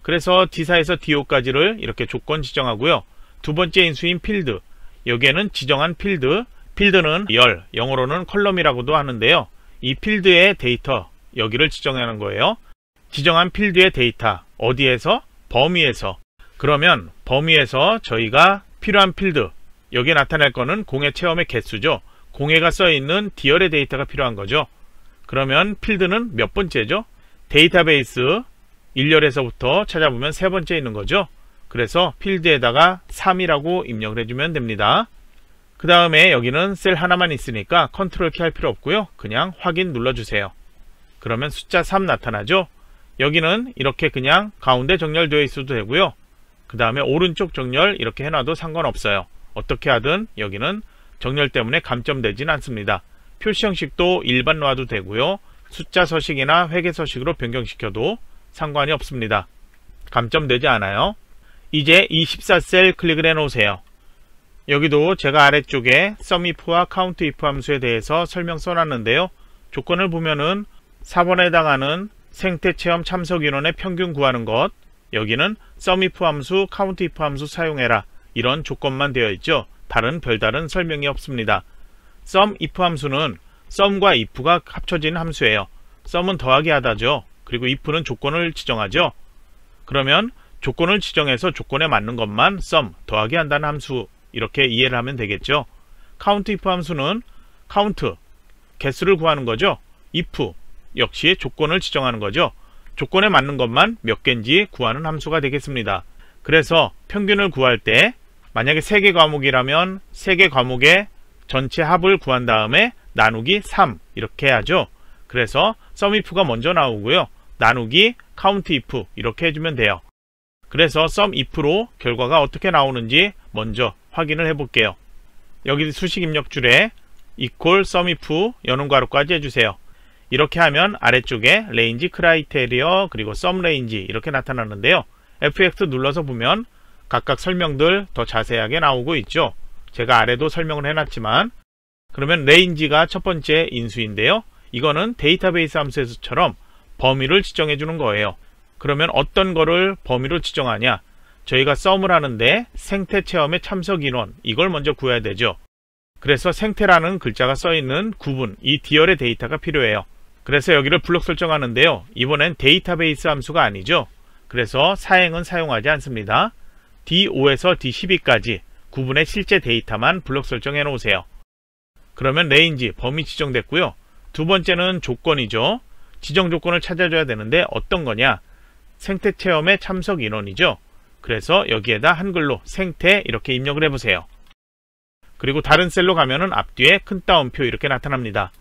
그래서 D4에서 D5까지를 이렇게 조건 지정하고요. 두 번째 인수인 필드, 여기에는 지정한 필드, 필드는 열, 영어로는 컬럼이라고도 하는데요. 이 필드의 데이터, 여기를 지정하는 거예요. 지정한 필드의 데이터, 어디에서? 범위에서. 그러면 범위에서 저희가 필요한 필드, 여기에 나타날 거는 공해 체험의 개수죠. 공해가 써있는 디얼의 데이터가 필요한 거죠. 그러면 필드는 몇 번째죠? 데이터베이스 1열에서부터 찾아보면 세 번째 있는 거죠. 그래서 필드에다가 3이라고 입력을 해주면 됩니다. 그 다음에 여기는 셀 하나만 있으니까 컨트롤 키 할 필요 없고요. 그냥 확인 눌러주세요. 그러면 숫자 3 나타나죠? 여기는 이렇게 그냥 가운데 정렬되어 있어도 되고요. 그 다음에 오른쪽 정렬 이렇게 해놔도 상관없어요. 어떻게 하든 여기는 정렬 때문에 감점되진 않습니다. 표시 형식도 일반놔도 되고요. 숫자 서식이나 회계 서식으로 변경시켜도 상관이 없습니다. 감점되지 않아요. 이제 24 셀 클릭을 해놓으세요. 여기도 제가 아래쪽에 sumif와 countif 함수에 대해서 설명 써놨는데요. 조건을 보면은 4번에 해당하는 생태체험 참석인원의 평균 구하는 것 여기는 sumif 함수, countif 함수 사용해라 이런 조건만 되어 있죠. 다른 별다른 설명이 없습니다. sumif 함수는 sum과 if가 합쳐진 함수예요. sum은 더하기 하다죠. 그리고 if는 조건을 지정하죠. 그러면 조건을 지정해서 조건에 맞는 것만 sum, 더하기 한다는 함수 이렇게 이해를 하면 되겠죠. count if 함수는 count 개수를 구하는 거죠. if 역시 조건을 지정하는 거죠. 조건에 맞는 것만 몇 개인지 구하는 함수가 되겠습니다. 그래서 평균을 구할 때 만약에 3개 과목이라면 3개 과목의 전체 합을 구한 다음에 나누기 3 이렇게 하죠 그래서 sum if가 먼저 나오고요. 나누기 count if 이렇게 해주면 돼요. 그래서 sum if로 결과가 어떻게 나오는지 먼저 확인을 해볼게요. 여기 수식 입력 줄에 equal sum if 여는 괄호까지 해주세요. 이렇게 하면 아래쪽에 range criteria 그리고 sum range 이렇게 나타나는데요. fx 눌러서 보면 각각 설명들 더 자세하게 나오고 있죠. 제가 아래도 설명을 해놨지만 그러면 r a n g e 가첫 번째 인수인데요. 이거는 데이터베이스 함수에서처럼 범위를 지정해 주는 거예요. 그러면 어떤 거를 범위로 지정하냐? 저희가 썸을 하는데 생태 체험의 참석 인원 이걸 먼저 구해야 되죠. 그래서 생태라는 글자가 써있는 구분, 이디얼의 데이터가 필요해요. 그래서 여기를 블록 설정하는데요. 이번엔 데이터베이스 함수가 아니죠. 그래서 사행은 사용하지 않습니다. D5에서 D12까지 구분의 실제 데이터만 블록 설정해 놓으세요. 그러면 레인지, 범위 지정됐고요. 두 번째는 조건이죠. 지정 조건을 찾아줘야 되는데 어떤 거냐? 생태 체험의 참석 인원이죠. 그래서 여기에다 한글로 생태 이렇게 입력을 해보세요. 그리고 다른 셀로 가면은 앞뒤에 큰 따옴표 이렇게 나타납니다.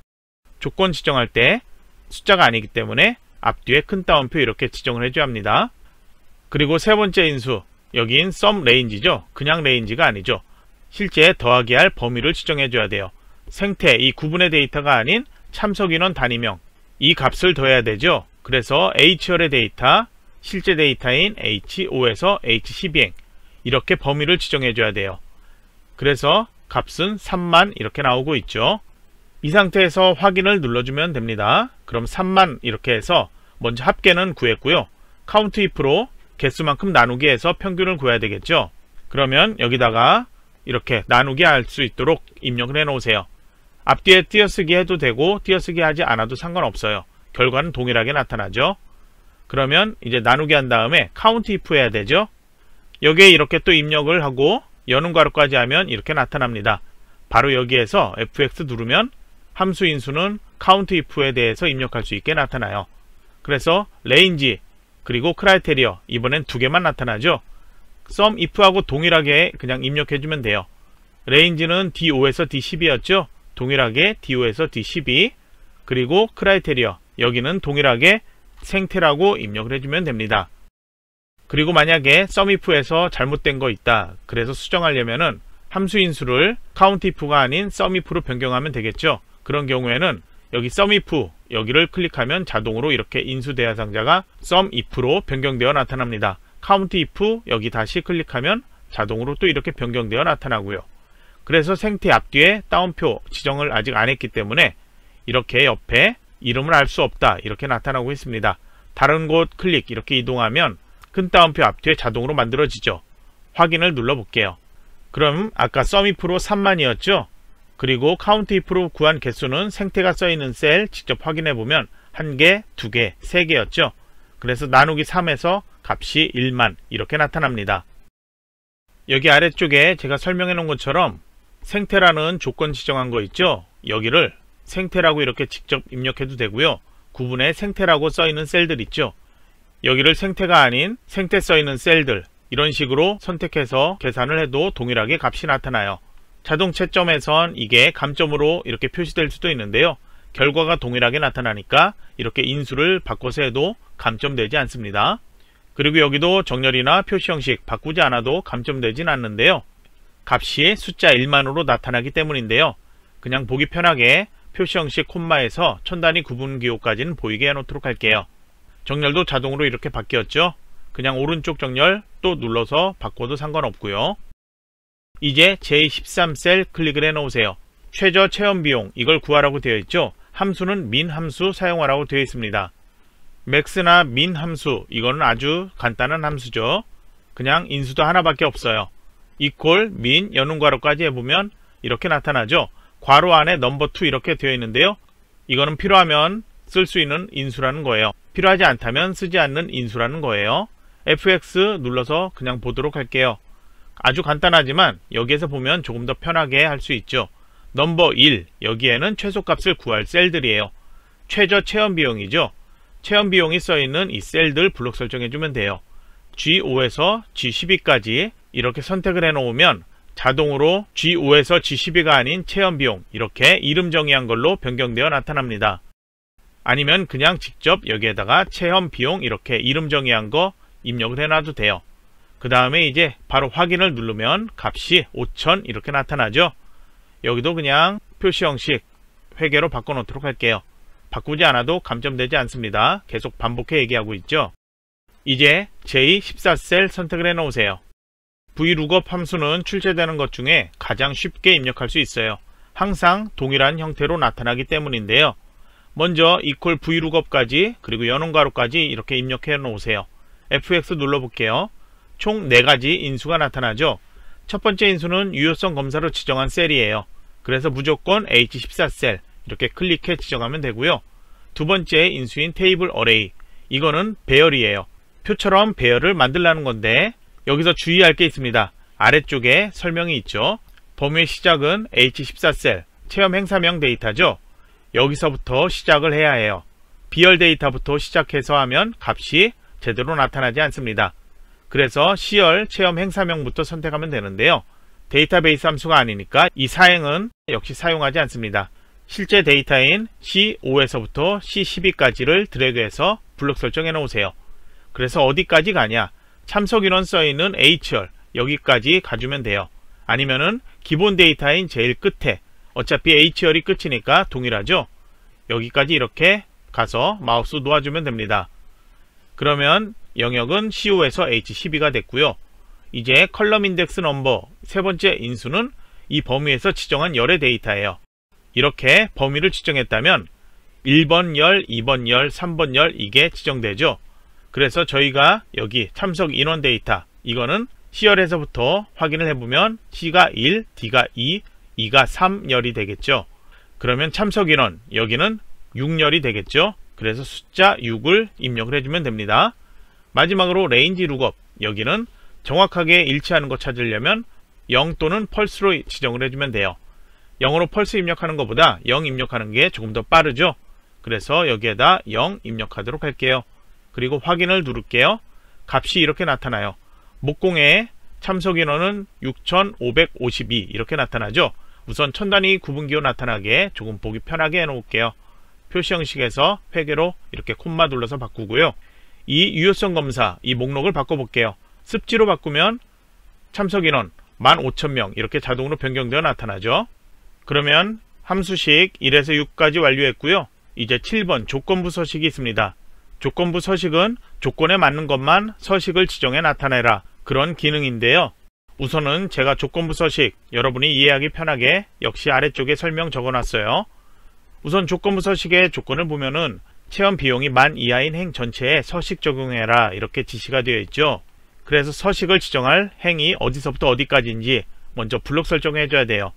조건 지정할 때 숫자가 아니기 때문에 앞뒤에 큰 따옴표 이렇게 지정을 해줘야 합니다. 그리고 세 번째 인수, 여긴 썸 레인지죠. 그냥 레인지가 아니죠. 실제 더하기 할 범위를 지정해줘야 돼요. 생태, 이 구분의 데이터가 아닌 참석 인원 단위명, 이 값을 더해야 되죠. 그래서 H열의 데이터, 실제 데이터인 H5에서 H12행 이렇게 범위를 지정해 줘야 돼요. 그래서 값은 3만 이렇게 나오고 있죠. 이 상태에서 확인을 눌러주면 됩니다. 그럼 3만 이렇게 해서 먼저 합계는 구했고요. 카운트 if로 개수만큼 나누기 해서 평균을 구해야 되겠죠. 그러면 여기다가 이렇게 나누기 할 수 있도록 입력을 해 놓으세요. 앞뒤에 띄어쓰기 해도 되고 띄어쓰기 하지 않아도 상관없어요. 결과는 동일하게 나타나죠. 그러면 이제 나누기 한 다음에 카운트 if 해야 되죠. 여기에 이렇게 또 입력을 하고 여는 괄호까지 하면 이렇게 나타납니다. 바로 여기에서 fx 누르면 함수 인수는 카운트 if에 대해서 입력할 수 있게 나타나요. 그래서 range 그리고 크라이테리어 이번엔 두 개만 나타나죠. sum if하고 동일하게 그냥 입력해 주면 돼요. r a n g e 는 D5에서 D10이었죠. 동일하게 D5에서 D12 그리고 크라이테리어 여기는 동일하게 생태라고 입력을 해주면 됩니다. 그리고 만약에 썸이프에서 잘못된 거 있다. 그래서 수정하려면은 함수 인수를 카운티프가 아닌 썸이프로 변경하면 되겠죠. 그런 경우에는 여기 썸이프 여기를 클릭하면 자동으로 이렇게 인수 대화 상자가 썸이프로 변경되어 나타납니다. 카운티이프 여기 다시 클릭하면 자동으로 또 이렇게 변경되어 나타나고요. 그래서 생태 앞뒤에 따옴표 지정을 아직 안 했기 때문에 이렇게 옆에 이름을 알 수 없다 이렇게 나타나고 있습니다. 다른 곳 클릭 이렇게 이동하면 큰 따옴표 앞뒤에 자동으로 만들어지죠. 확인을 눌러볼게요. 그럼 아까 썸이프로 3만이었죠? 그리고 카운트이프로 구한 개수는 생태가 써있는 셀 직접 확인해보면 1개, 2개, 3개였죠? 그래서 나누기 3에서 값이 1만 이렇게 나타납니다. 여기 아래쪽에 제가 설명해 놓은 것처럼 생태라는 조건 지정한 거 있죠? 여기를 생태라고 이렇게 직접 입력해도 되고요. 구분에 생태라고 써있는 셀들 있죠. 여기를 생태가 아닌 생태 써있는 셀들 이런 식으로 선택해서 계산을 해도 동일하게 값이 나타나요. 자동 채점에선 이게 감점으로 이렇게 표시될 수도 있는데요. 결과가 동일하게 나타나니까 이렇게 인수를 바꿔서 해도 감점되지 않습니다. 그리고 여기도 정렬이나 표시 형식 바꾸지 않아도 감점되진 않는데요. 값이 숫자 1만으로 나타나기 때문인데요. 그냥 보기 편하게 표시 형식 콤마에서 천단위 구분 기호까지는 보이게 해놓도록 할게요. 정렬도 자동으로 이렇게 바뀌었죠? 그냥 오른쪽 정렬 또 눌러서 바꿔도 상관없고요. 이제 제13셀 클릭을 해놓으세요. 최저 체험 비용 이걸 구하라고 되어 있죠? 함수는 민 함수 사용하라고 되어 있습니다. 맥스나 민 함수 이거는 아주 간단한 함수죠. 그냥 인수도 하나밖에 없어요. 이퀄 민연음괄호까지 해보면 이렇게 나타나죠. 괄호 안에 넘버 2 이렇게 되어 있는데요. 이거는 필요하면 쓸 수 있는 인수라는 거예요. 필요하지 않다면 쓰지 않는 인수라는 거예요. fx 눌러서 그냥 보도록 할게요. 아주 간단하지만 여기에서 보면 조금 더 편하게 할 수 있죠. 넘버 1 여기에는 최소값을 구할 셀들이에요. 최저 체험 비용이죠. 체험 비용이 써있는 이 셀들 블록 설정해주면 돼요. G5에서 G12까지 이렇게 선택을 해놓으면 자동으로 G5에서 G12가 아닌 체험 비용 이렇게 이름 정의한 걸로 변경되어 나타납니다. 아니면 그냥 직접 여기에다가 체험 비용 이렇게 이름 정의한 거 입력을 해놔도 돼요. 그 다음에 이제 바로 확인을 누르면 값이 5천 이렇게 나타나죠. 여기도 그냥 표시 형식 회계로 바꿔놓도록 할게요. 바꾸지 않아도 감점되지 않습니다. 계속 반복해 얘기하고 있죠. 이제 J14셀 선택을 해놓으세요. vlookup 함수는 출제되는 것 중에 가장 쉽게 입력할 수 있어요. 항상 동일한 형태로 나타나기 때문인데요. 먼저 equal vlookup까지 그리고 연원가로까지 이렇게 입력해 놓으세요. fx 눌러볼게요. 총 4가지 인수가 나타나죠. 첫 번째 인수는 유효성 검사로 지정한 셀이에요. 그래서 무조건 H14셀 이렇게 클릭해 지정하면 되고요. 두 번째 인수인 테이블 어레이 이거는 배열이에요. 표처럼 배열을 만들라는 건데 여기서 주의할 게 있습니다. 아래쪽에 설명이 있죠. 범위의 시작은 H14셀 체험 행사명 데이터죠. 여기서부터 시작을 해야 해요. 비열 데이터부터 시작해서 하면 값이 제대로 나타나지 않습니다. 그래서 시열 체험 행사명부터 선택하면 되는데요. 데이터베이스 함수가 아니니까 이 사행은 역시 사용하지 않습니다. 실제 데이터인 C5에서부터 C12까지를 드래그해서 블록 설정해 놓으세요. 그래서 어디까지 가냐? 참석 인원 써있는 HR 여기까지 가주면 돼요. 아니면은 기본 데이터인 제일 끝에 어차피 HR이 끝이니까 동일하죠. 여기까지 이렇게 가서 마우스 놓아주면 됩니다. 그러면 영역은 c o 에서 H12가 됐고요. 이제 컬럼 인덱스 넘버 세 번째 인수는 이 범위에서 지정한 열의 데이터예요. 이렇게 범위를 지정했다면 1번 열, 2번 열, 3번 열 이게 지정되죠. 그래서 저희가 여기 참석 인원 데이터 이거는 시열에서부터 확인을 해보면 C가 1, D가 2, 2가 3열이 되겠죠. 그러면 참석 인원 여기는 6열이 되겠죠. 그래서 숫자 6을 입력을 해주면 됩니다. 마지막으로 레인지 룩업 여기는 정확하게 일치하는 거 찾으려면 0 또는 펄스로 지정을 해주면 돼요. 0으로 펄스 입력하는 것보다 0 입력하는 게 조금 더 빠르죠. 그래서 여기에다 0 입력하도록 할게요. 그리고 확인을 누를게요. 값이 이렇게 나타나요. 목공에 참석 인원은 6552 이렇게 나타나죠. 우선 천 단위 구분기호 나타나게 조금 보기 편하게 해놓을게요. 표시 형식에서 회계로 이렇게 콤마 눌러서 바꾸고요. 이 유효성 검사 이 목록을 바꿔볼게요. 습지로 바꾸면 참석 인원 15,000명 이렇게 자동으로 변경되어 나타나죠. 그러면 함수식 1에서 6까지 완료했고요. 이제 7번 조건부 서식이 있습니다. 조건부 서식은 조건에 맞는 것만 서식을 지정해 나타내라 그런 기능인데요. 우선은 제가 조건부 서식 여러분이 이해하기 편하게 역시 아래쪽에 설명 적어놨어요. 우선 조건부 서식의 조건을 보면은 체험 비용이 만 이하인 행 전체에 서식 적용해라 이렇게 지시가 되어 있죠. 그래서 서식을 지정할 행이 어디서부터 어디까지인지 먼저 블록 설정해 줘야 돼요.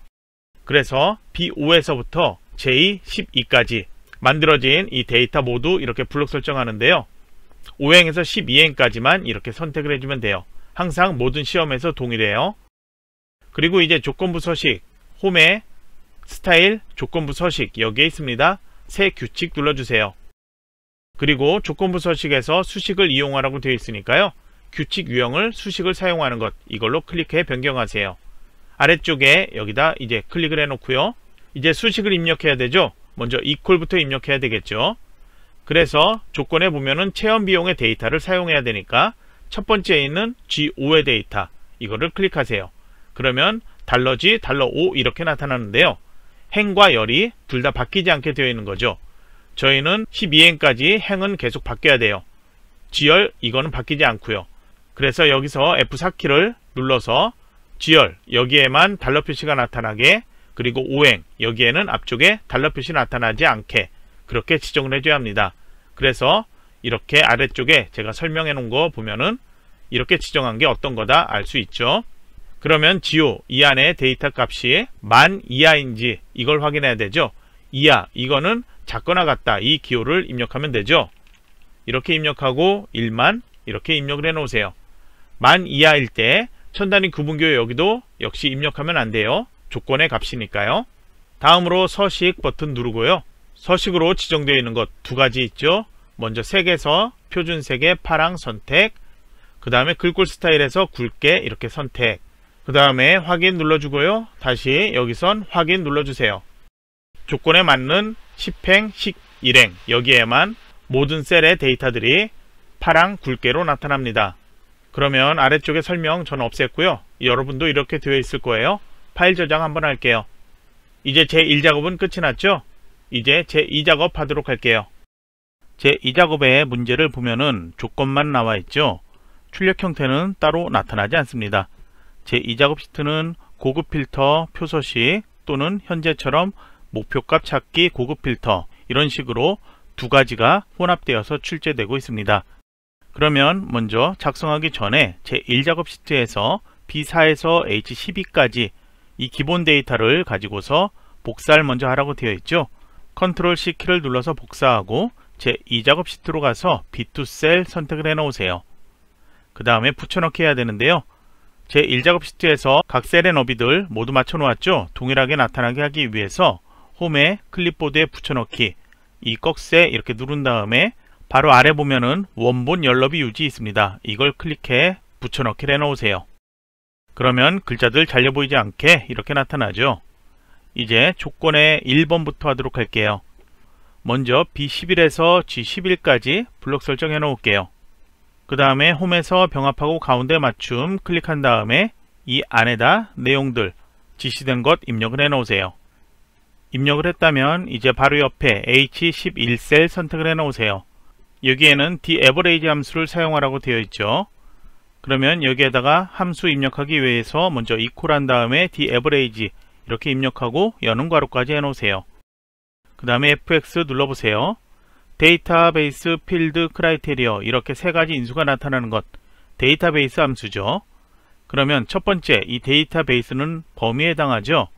그래서 B5에서부터 J12까지 만들어진 이 데이터 모두 이렇게 블록 설정하는데요. 5행에서 12행까지만 이렇게 선택을 해주면 돼요. 항상 모든 시험에서 동일해요. 그리고 이제 조건부 서식, 홈에 스타일, 조건부 서식 여기에 있습니다. 새 규칙 눌러주세요. 그리고 조건부 서식에서 수식을 이용하라고 되어 있으니까요. 규칙 유형을 수식을 사용하는 것 이걸로 클릭해 변경하세요. 아래쪽에 여기다 이제 클릭을 해놓고요. 이제 수식을 입력해야 되죠. 먼저 equal부터 입력해야 되겠죠. 그래서 조건에 보면은 체험 비용의 데이터를 사용해야 되니까 첫 번째에 있는 G5의 데이터 이거를 클릭하세요. 그러면 달러 $G, 달러 O 이렇게 나타나는데요. 행과 열이 둘 다 바뀌지 않게 되어 있는 거죠. 저희는 12행까지 행은 계속 바뀌어야 돼요. G열 이거는 바뀌지 않고요. 그래서 여기서 F4키를 눌러서 G열 여기에만 달러 표시가 나타나게 그리고 오행 여기에는 앞쪽에 달러 표시 나타나지 않게 그렇게 지정을 해줘야 합니다. 그래서 이렇게 아래쪽에 제가 설명해 놓은 거 보면은 이렇게 지정한 게 어떤 거다 알 수 있죠. 그러면 지오 이 안에 데이터 값이 만 이하인지 이걸 확인해야 되죠. 이하 이거는 작거나 같다 이 기호를 입력하면 되죠. 이렇게 입력하고 1만 이렇게 입력을 해 놓으세요. 만 이하일 때 천 단위 구분교에 여기도 역시 입력하면 안 돼요. 조건의 값이니까요. 다음으로 서식 버튼 누르고요. 서식으로 지정되어 있는 것 두 가지 있죠. 먼저 색에서 표준색의 파랑 선택 그 다음에 글꼴 스타일에서 굵게 이렇게 선택 그 다음에 확인 눌러주고요. 다시 여기선 확인 눌러주세요. 조건에 맞는 10행, 11행 여기에만 모든 셀의 데이터들이 파랑 굵게로 나타납니다. 그러면 아래쪽에 설명 전 없앴고요. 여러분도 이렇게 되어 있을 거예요. 파일 저장 한번 할게요. 이제 제 1작업은 끝이 났죠? 이제 제 2작업 하도록 할게요. 제 2작업의 문제를 보면은 조건만 나와 있죠. 출력 형태는 따로 나타나지 않습니다. 제 2작업 시트는 고급 필터 표서식 또는 현재처럼 목표값 찾기 고급 필터 이런 식으로 두 가지가 혼합되어서 출제되고 있습니다. 그러면 먼저 작성하기 전에 제 1작업 시트에서 B4에서 H12까지 이 기본 데이터를 가지고서 복사를 먼저 하라고 되어 있죠. 컨트롤 C 키를 눌러서 복사하고 제 2 작업 시트로 가서 B2 셀 선택을 해 놓으세요. 그 다음에 붙여넣기 해야 되는데요. 제 1 작업 시트에서 각 셀의 너비들 모두 맞춰 놓았죠. 동일하게 나타나게 하기 위해서 홈에 클립보드에 붙여넣기 이 꺽쇠 이렇게 누른 다음에 바로 아래 보면은 원본 연럽이 유지 있습니다. 이걸 클릭해 붙여넣기를 해 놓으세요. 그러면 글자들 잘려 보이지 않게 이렇게 나타나죠. 이제 조건의 1번부터 하도록 할게요. 먼저 B11에서 G11까지 블록 설정해 놓을게요. 그 다음에 홈에서 병합하고 가운데 맞춤 클릭한 다음에 이 안에다 내용들 지시된 것 입력을 해 놓으세요. 입력을 했다면 이제 바로 옆에 H11셀 선택을 해 놓으세요. 여기에는 d a v e r a g e 함수를 사용하라고 되어 있죠. 그러면 여기에다가 함수 입력하기 위해서 먼저 이퀄한 다음에 daverage 이렇게 입력하고 여는 괄호까지 해놓으세요. 그 다음에 fx 눌러보세요. 데이터베이스 필드 크라이테리어 이렇게 세 가지 인수가 나타나는 것 데이터베이스 함수죠. 그러면 첫 번째 이 데이터베이스는 범위에 해당하죠.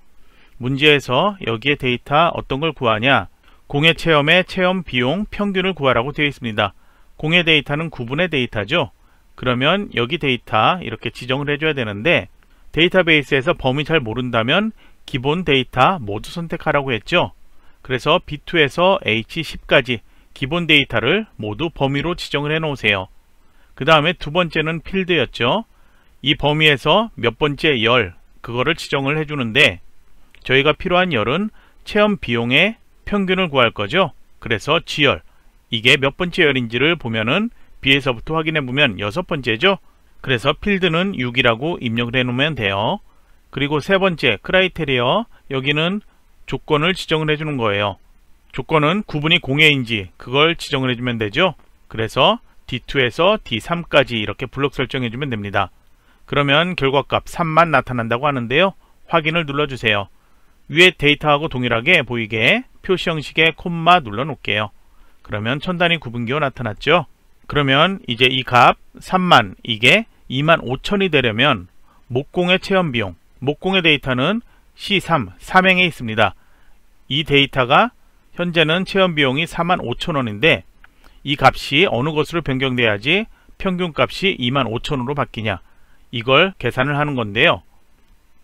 문제에서 여기에 데이터 어떤 걸 구하냐 공해 체험의 체험 비용 평균을 구하라고 되어 있습니다. 공해 데이터는 구분의 데이터죠. 그러면 여기 데이터 이렇게 지정을 해줘야 되는데 데이터베이스에서 범위 잘 모른다면 기본 데이터 모두 선택하라고 했죠. 그래서 B2에서 H10까지 기본 데이터를 모두 범위로 지정을 해 놓으세요. 그 다음에 두 번째는 필드였죠. 이 범위에서 몇 번째 열 그거를 지정을 해주는데 저희가 필요한 열은 체험 비용의 평균을 구할 거죠. 그래서 G열 이게 몇 번째 열인지를 보면은 비에서부터 확인해 보면 여섯 번째죠. 그래서 필드는 6이라고 입력을 해 놓으면 돼요. 그리고 세 번째 크라이테리어 여기는 조건을 지정을 해 주는 거예요. 조건은 구분이 공해인지 그걸 지정을 해 주면 되죠. 그래서 D2에서 D3까지 이렇게 블록 설정해 주면 됩니다. 그러면 결과값 3만 나타난다고 하는데요. 확인을 눌러주세요. 위에 데이터하고 동일하게 보이게 표시 형식의 콤마 눌러 놓을게요. 그러면 천단위 구분기호 나타났죠. 그러면 이제 이 값 3만 이게 2만 5천이 되려면 목공의 체험 비용 목공의 데이터는 C3 삼행에 있습니다. 이 데이터가 현재는 체험 비용이 4만 5천 원인데 이 값이 어느 것으로 변경돼야지 평균값이 2만 5천으로 바뀌냐 이걸 계산을 하는 건데요.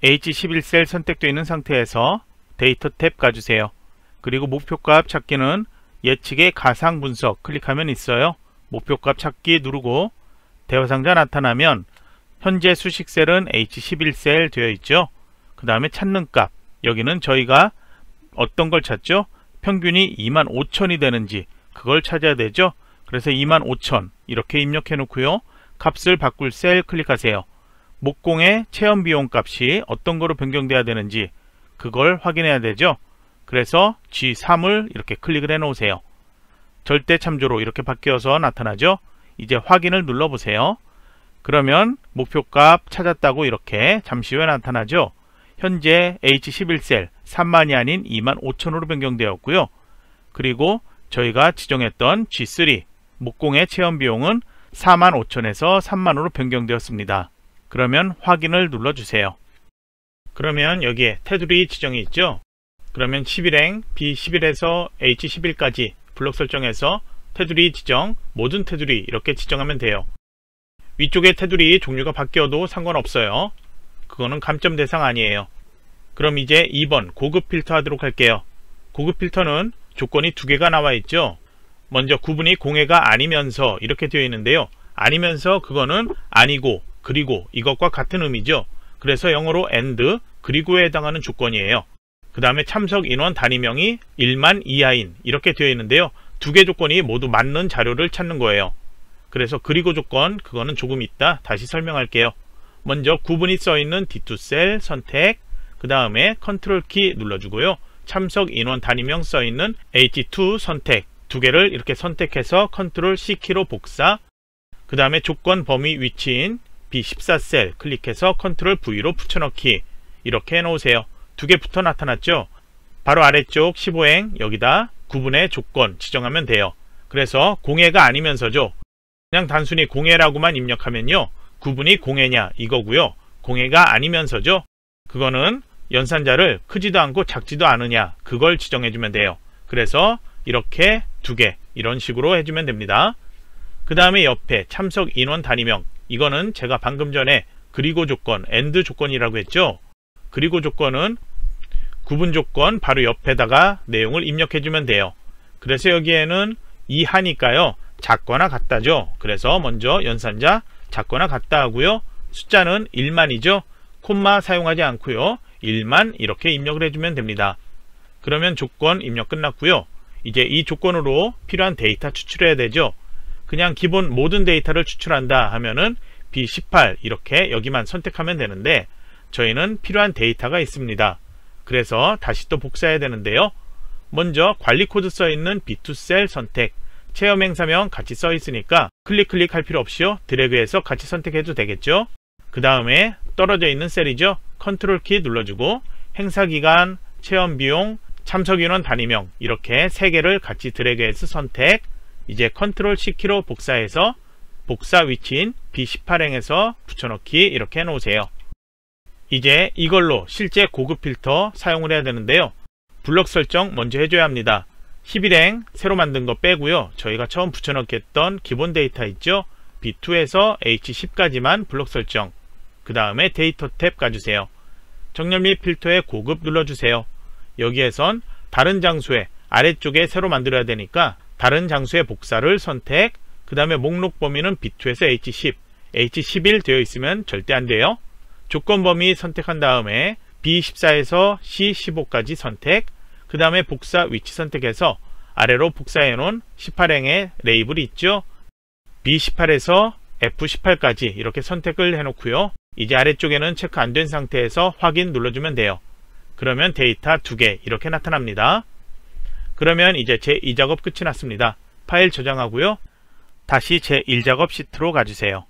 H11셀 선택되어 있는 상태에서 데이터 탭 가주세요. 그리고 목표값 찾기는 예측의 가상 분석 클릭하면 있어요. 목표값 찾기 누르고 대화상자 나타나면 현재 수식셀은 H11셀 되어 있죠. 그 다음에 찾는 값 여기는 저희가 어떤 걸 찾죠? 평균이 25,000이 되는지 그걸 찾아야 되죠. 그래서 25,000 이렇게 입력해 놓고요. 값을 바꿀 셀 클릭하세요. 목공의 체험 비용 값이 어떤 거로 변경돼야 되는지 그걸 확인해야 되죠. 그래서 G3을 이렇게 클릭을 해 놓으세요. 절대 참조로 이렇게 바뀌어서 나타나죠. 이제 확인을 눌러보세요. 그러면 목표값 찾았다고 이렇게 잠시 후에 나타나죠. 현재 H11셀 3만이 아닌 2만 5천으로 변경되었고요. 그리고 저희가 지정했던 G3 목공의 체험 비용은 4만 5천에서 3만으로 변경되었습니다. 그러면 확인을 눌러주세요. 그러면 여기에 테두리 지정이 있죠? 그러면 11행 B11에서 H11까지 블록 설정에서 테두리 지정, 모든 테두리 이렇게 지정하면 돼요. 위쪽에 테두리 종류가 바뀌어도 상관없어요. 그거는 감점 대상 아니에요. 그럼 이제 2번 고급 필터 하도록 할게요. 고급 필터는 조건이 두 개가 나와 있죠. 먼저 구분이 공해가 아니면서 이렇게 되어 있는데요. 아니면서 그거는 아니고 그리고 이것과 같은 의미죠. 그래서 영어로 and 그리고에 해당하는 조건이에요. 그 다음에 참석 인원 단위명이 1만 이하인 이렇게 되어 있는데요. 두 개 조건이 모두 맞는 자료를 찾는 거예요. 그래서 그리고 조건 그거는 조금 있다 다시 설명할게요. 먼저 구분이 써있는 D2셀 선택 그 다음에 컨트롤 키 눌러주고요. 참석 인원 단위명 써있는 H2 선택 두 개를 이렇게 선택해서 컨트롤 C키로 복사 그 다음에 조건 범위 위치인 B14셀 클릭해서 컨트롤 V로 붙여넣기 이렇게 해놓으세요. 두 개부터 나타났죠. 바로 아래쪽 15행 여기다 구분의 조건 지정하면 돼요. 그래서 공해가 아니면서죠. 그냥 단순히 공해라고만 입력하면요. 구분이 공해냐 이거고요. 공해가 아니면서죠. 그거는 연산자를 크지도 않고 작지도 않으냐 그걸 지정해주면 돼요. 그래서 이렇게 두 개 이런 식으로 해주면 됩니다. 그 다음에 옆에 참석 인원 단위명 이거는 제가 방금 전에 그리고 조건, a 드 조건이라고 했죠. 그리고 조건은 구분 조건 바로 옆에다가 내용을 입력해 주면 돼요. 그래서 여기에는 이 하니까요. 작거나 같다죠. 그래서 먼저 연산자 작거나 같다 하고요. 숫자는 1만이죠. 콤마 사용하지 않고요. 1만 이렇게 입력을 해주면 됩니다. 그러면 조건 입력 끝났고요. 이제 이 조건으로 필요한 데이터 추출해야 되죠. 그냥 기본 모든 데이터를 추출한다 하면은 B18 이렇게 여기만 선택하면 되는데 저희는 필요한 데이터가 있습니다. 그래서 다시 또 복사해야 되는데요. 먼저 관리 코드 써있는 B2셀 선택, 체험 행사명 같이 써있으니까 클릭 클릭할 필요 없이요. 드래그해서 같이 선택해도 되겠죠. 그 다음에 떨어져 있는 셀이죠. 컨트롤 키 눌러주고 행사기간, 체험 비용, 참석인원 단위명 이렇게 세개를 같이 드래그해서 선택 이제 컨트롤 C키로 복사해서 복사 위치인 B18행에서 붙여넣기 이렇게 해놓으세요. 이제 이걸로 실제 고급 필터 사용을 해야 되는데요. 블럭 설정 먼저 해줘야 합니다. 11행 새로 만든 거 빼고요. 저희가 처음 붙여넣기 했던 기본 데이터 있죠? B2에서 H10까지만 블록 설정 그 다음에 데이터 탭 가주세요. 정렬 및 필터에 고급 눌러주세요. 여기에선 다른 장소에 아래쪽에 새로 만들어야 되니까 다른 장소에 복사를 선택 그 다음에 목록 범위는 B2에서 H10 H11 되어 있으면 절대 안 돼요. 조건 범위 선택한 다음에 B14에서 C15까지 선택, 그 다음에 복사 위치 선택해서 아래로 복사해놓은 18행의 레이블이 있죠. B18에서 F18까지 이렇게 선택을 해놓고요. 이제 아래쪽에는 체크 안 된 상태에서 확인 눌러주면 돼요. 그러면 데이터 2개 이렇게 나타납니다. 그러면 이제 제 2작업 끝이 났습니다. 파일 저장하고요. 다시 제 1작업 시트로 가주세요.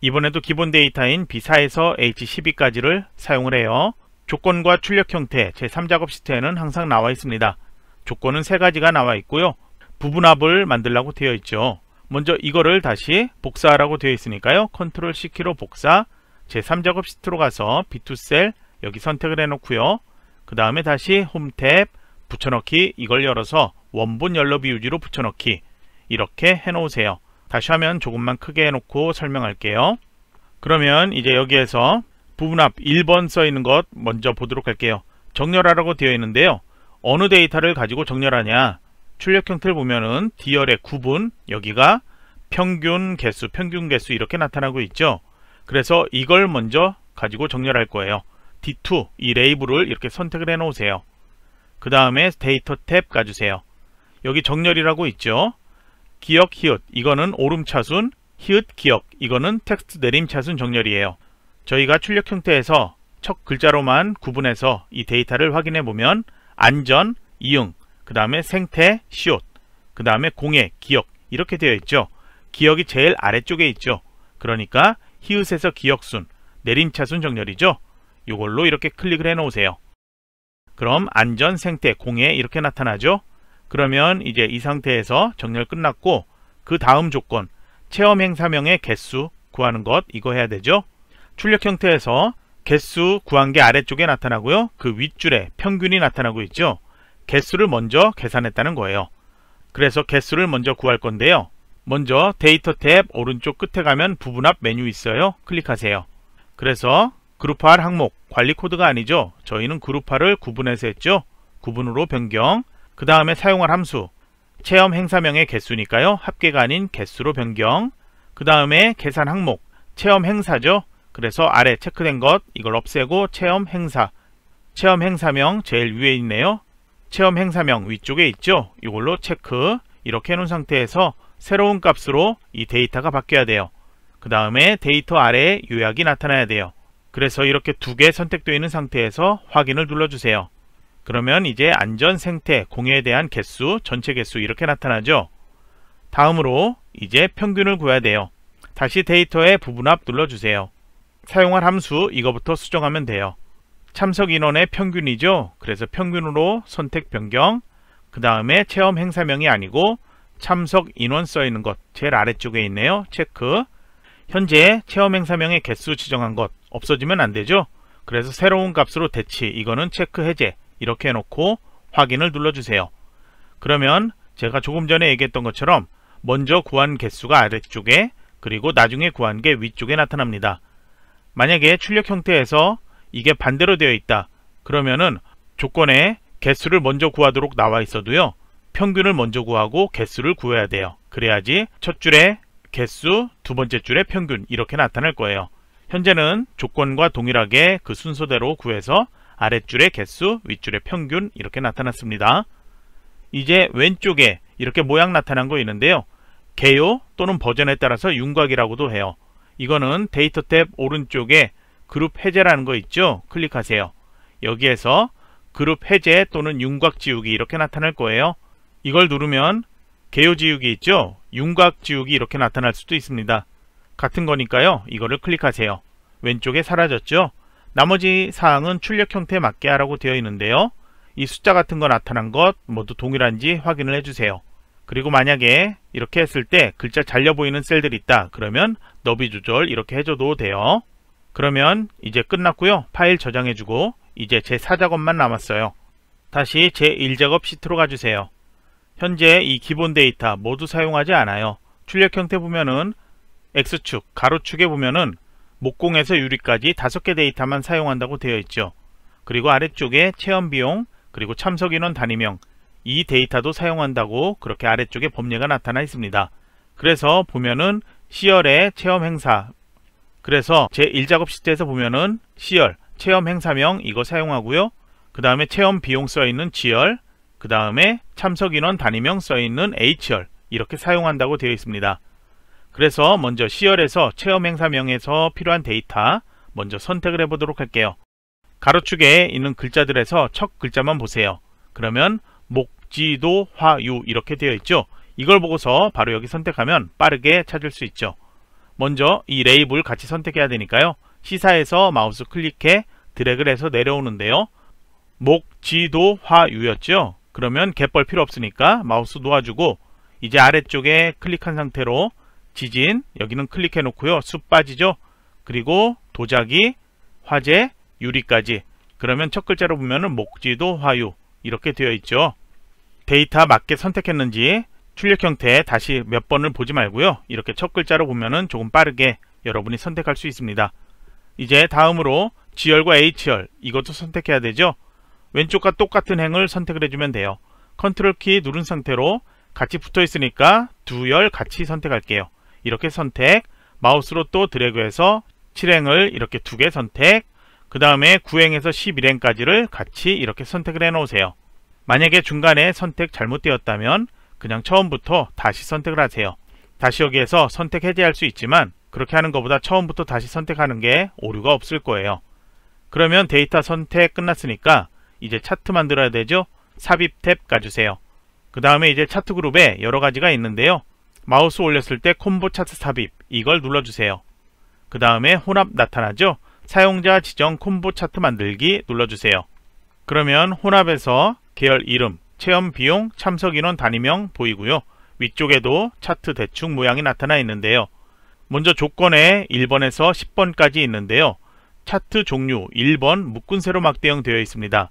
이번에도 기본 데이터인 B4에서 H12까지를 사용을 해요. 조건과 출력 형태 제3작업 시트에는 항상 나와 있습니다. 조건은 세 가지가 나와 있고요. 부분합을 만들라고 되어 있죠. 먼저 이거를 다시 복사하라고 되어 있으니까요. 컨트롤 C키로 복사, 제3작업 시트로 가서 B2셀 여기 선택을 해놓고요. 그 다음에 다시 홈 탭, 붙여넣기 이걸 열어서 원본 연러비 유지로 붙여넣기 이렇게 해놓으세요. 다시 화면 조금만 크게 해놓고 설명할게요. 그러면 이제 여기에서 부분 앞 1번 써있는 것 먼저 보도록 할게요. 정렬하라고 되어 있는데요. 어느 데이터를 가지고 정렬하냐 출력 형태를 보면은 d 열의 구분 여기가 평균 개수 평균 개수 이렇게 나타나고 있죠 그래서 이걸 먼저 가지고 정렬할 거예요 D2 이 레이블을 이렇게 선택을 해 놓으세요 그 다음에 데이터 탭 가주세요 여기 정렬이라고 있죠 기역 히읗 이거는 오름차순 히읗 기역 이거는 텍스트 내림 차순 정렬이에요. 저희가 출력 형태에서 첫 글자로만 구분해서 이 데이터를 확인해 보면 안전, 이응, 그 다음에 생태, 시옷, 그 다음에 공예 기역 이렇게 되어 있죠. 기역이 제일 아래쪽에 있죠. 그러니까 히읗에서 기역순, 내림차순 정렬이죠. 이걸로 이렇게 클릭을 해 놓으세요. 그럼 안전, 생태, 공예 이렇게 나타나죠. 그러면 이제 이 상태에서 정렬 끝났고 그 다음 조건 체험 행사명의 개수 구하는 것 이거 해야 되죠. 출력 형태에서 개수 구한 게 아래쪽에 나타나고요. 그 윗줄에 평균이 나타나고 있죠. 개수를 먼저 계산했다는 거예요. 그래서 개수를 먼저 구할 건데요. 먼저 데이터 탭 오른쪽 끝에 가면 부분 앞 메뉴 있어요. 클릭하세요. 그래서 그룹화할 항목 관리 코드가 아니죠. 저희는 그룹화를 구분해서 했죠. 구분으로 변경 그 다음에 사용할 함수 체험 행사명의 개수니까요. 합계가 아닌 개수로 변경 그 다음에 계산 항목 체험 행사죠. 그래서 아래 체크된 것 이걸 없애고 체험 행사 체험 행사명 제일 위에 있네요. 체험 행사명 위쪽에 있죠. 이걸로 체크 이렇게 해놓은 상태에서 새로운 값으로 이 데이터가 바뀌어야 돼요. 그 다음에 데이터 아래에 요약이 나타나야 돼요. 그래서 이렇게 두 개 선택되어 있는 상태에서 확인을 눌러주세요. 그러면 이제 안전 생태, 공유에 대한 개수, 전체 개수 이렇게 나타나죠. 다음으로 이제 평균을 구해야 돼요. 다시 데이터의 부분합 눌러주세요. 사용할 함수 이거부터 수정하면 돼요. 참석 인원의 평균이죠. 그래서 평균으로 선택 변경, 그 다음에 체험 행사명이 아니고 참석 인원 써있는 것 제일 아래쪽에 있네요. 체크 현재 체험 행사명의 개수 지정한 것 없어지면 안되죠. 그래서 새로운 값으로 대치 이거는 체크 해제 이렇게 해놓고 확인을 눌러주세요. 그러면 제가 조금 전에 얘기했던 것처럼 먼저 구한 개수가 아래쪽에 그리고 나중에 구한 게 위쪽에 나타납니다. 만약에 출력 형태에서 이게 반대로 되어 있다. 그러면은 조건에 개수를 먼저 구하도록 나와 있어도요. 평균을 먼저 구하고 개수를 구해야 돼요. 그래야지 첫 줄에 개수, 두 번째 줄에 평균 이렇게 나타날 거예요. 현재는 조건과 동일하게 그 순서대로 구해서 아랫줄의 개수, 윗줄의 평균 이렇게 나타났습니다. 이제 왼쪽에 이렇게 모양 나타난 거 있는데요. 개요 또는 버전에 따라서 윤곽이라고도 해요. 이거는 데이터 탭 오른쪽에 그룹 해제라는 거 있죠? 클릭하세요. 여기에서 그룹 해제 또는 윤곽 지우기 이렇게 나타날 거예요. 이걸 누르면 개요 지우기 있죠? 윤곽 지우기 이렇게 나타날 수도 있습니다. 같은 거니까요. 이거를 클릭하세요. 왼쪽에 사라졌죠? 나머지 사항은 출력 형태에 맞게 하라고 되어 있는데요. 이 숫자 같은 거 나타난 것 모두 동일한지 확인을 해주세요. 그리고 만약에 이렇게 했을 때 글자 잘려 보이는 셀들이 있다. 그러면 너비 조절 이렇게 해줘도 돼요. 그러면 이제 끝났고요. 파일 저장해주고 이제 제 4작업만 남았어요. 다시 제 1작업 시트로 가주세요. 현재 이 기본 데이터 모두 사용하지 않아요. 출력 형태 보면은 X축, 가로축에 보면은 목공에서 유리까지 5개 데이터만 사용한다고 되어 있죠. 그리고 아래쪽에 체험비용, 그리고 참석인원 단위명 이 데이터도 사용한다고 그렇게 아래쪽에 범례가 나타나 있습니다. 그래서 보면은 시열의 체험 행사 그래서 제 1작업 시트에서 보면은 시열 체험 행사명 이거 사용하고요. 그 다음에 체험 비용 써있는 지열그 다음에 참석인원 단위명 써있는 H열 이렇게 사용한다고 되어 있습니다. 그래서 먼저 시열에서 체험 행사명에서 필요한 데이터 먼저 선택을 해보도록 할게요. 가로축에 있는 글자들에서 첫 글자만 보세요. 그러면 목지도 화유 이렇게 되어 있죠. 이걸 보고서 바로 여기 선택하면 빠르게 찾을 수 있죠. 먼저 이 레이블 같이 선택해야 되니까요. 시사에서 마우스 클릭해 드래그를 해서 내려오는데요. 목지도 화유였죠. 그러면 갯벌 필요 없으니까 마우스 놓아주고 이제 아래쪽에 클릭한 상태로 지진 여기는 클릭해 놓고요. 숲 빠지죠. 그리고 도자기, 화재, 유리까지 그러면 첫 글자로 보면은 목지도 화유 이렇게 되어 있죠. 데이터 맞게 선택했는지 출력 형태 다시 몇 번을 보지 말고요. 이렇게 첫 글자로 보면은 조금 빠르게 여러분이 선택할 수 있습니다. 이제 다음으로 G열과 H열 이것도 선택해야 되죠. 왼쪽과 똑같은 행을 선택을 해주면 돼요. 컨트롤 키 누른 상태로 같이 붙어 있으니까 두 열 같이 선택할게요. 이렇게 선택 마우스로 또 드래그해서 7행을 이렇게 두 개 선택 그 다음에 9행에서 11행까지를 같이 이렇게 선택을 해 놓으세요. 만약에 중간에 선택 잘못되었다면 그냥 처음부터 다시 선택을 하세요. 다시 여기에서 선택 해제할 수 있지만 그렇게 하는 것보다 처음부터 다시 선택하는 게 오류가 없을 거예요. 그러면 데이터 선택 끝났으니까 이제 차트 만들어야 되죠? 삽입 탭 가주세요. 그 다음에 이제 차트 그룹에 여러 가지가 있는데요. 마우스 올렸을 때 콤보 차트 삽입 이걸 눌러주세요. 그 다음에 혼합 나타나죠? 사용자 지정 콤보 차트 만들기 눌러주세요. 그러면 혼합에서 계열 이름, 체험 비용, 참석 인원 단위명 보이고요. 위쪽에도 차트 대충 모양이 나타나 있는데요. 먼저 조건에 1번에서 10번까지 있는데요. 차트 종류 1번 묶은세로 막대형 되어 있습니다.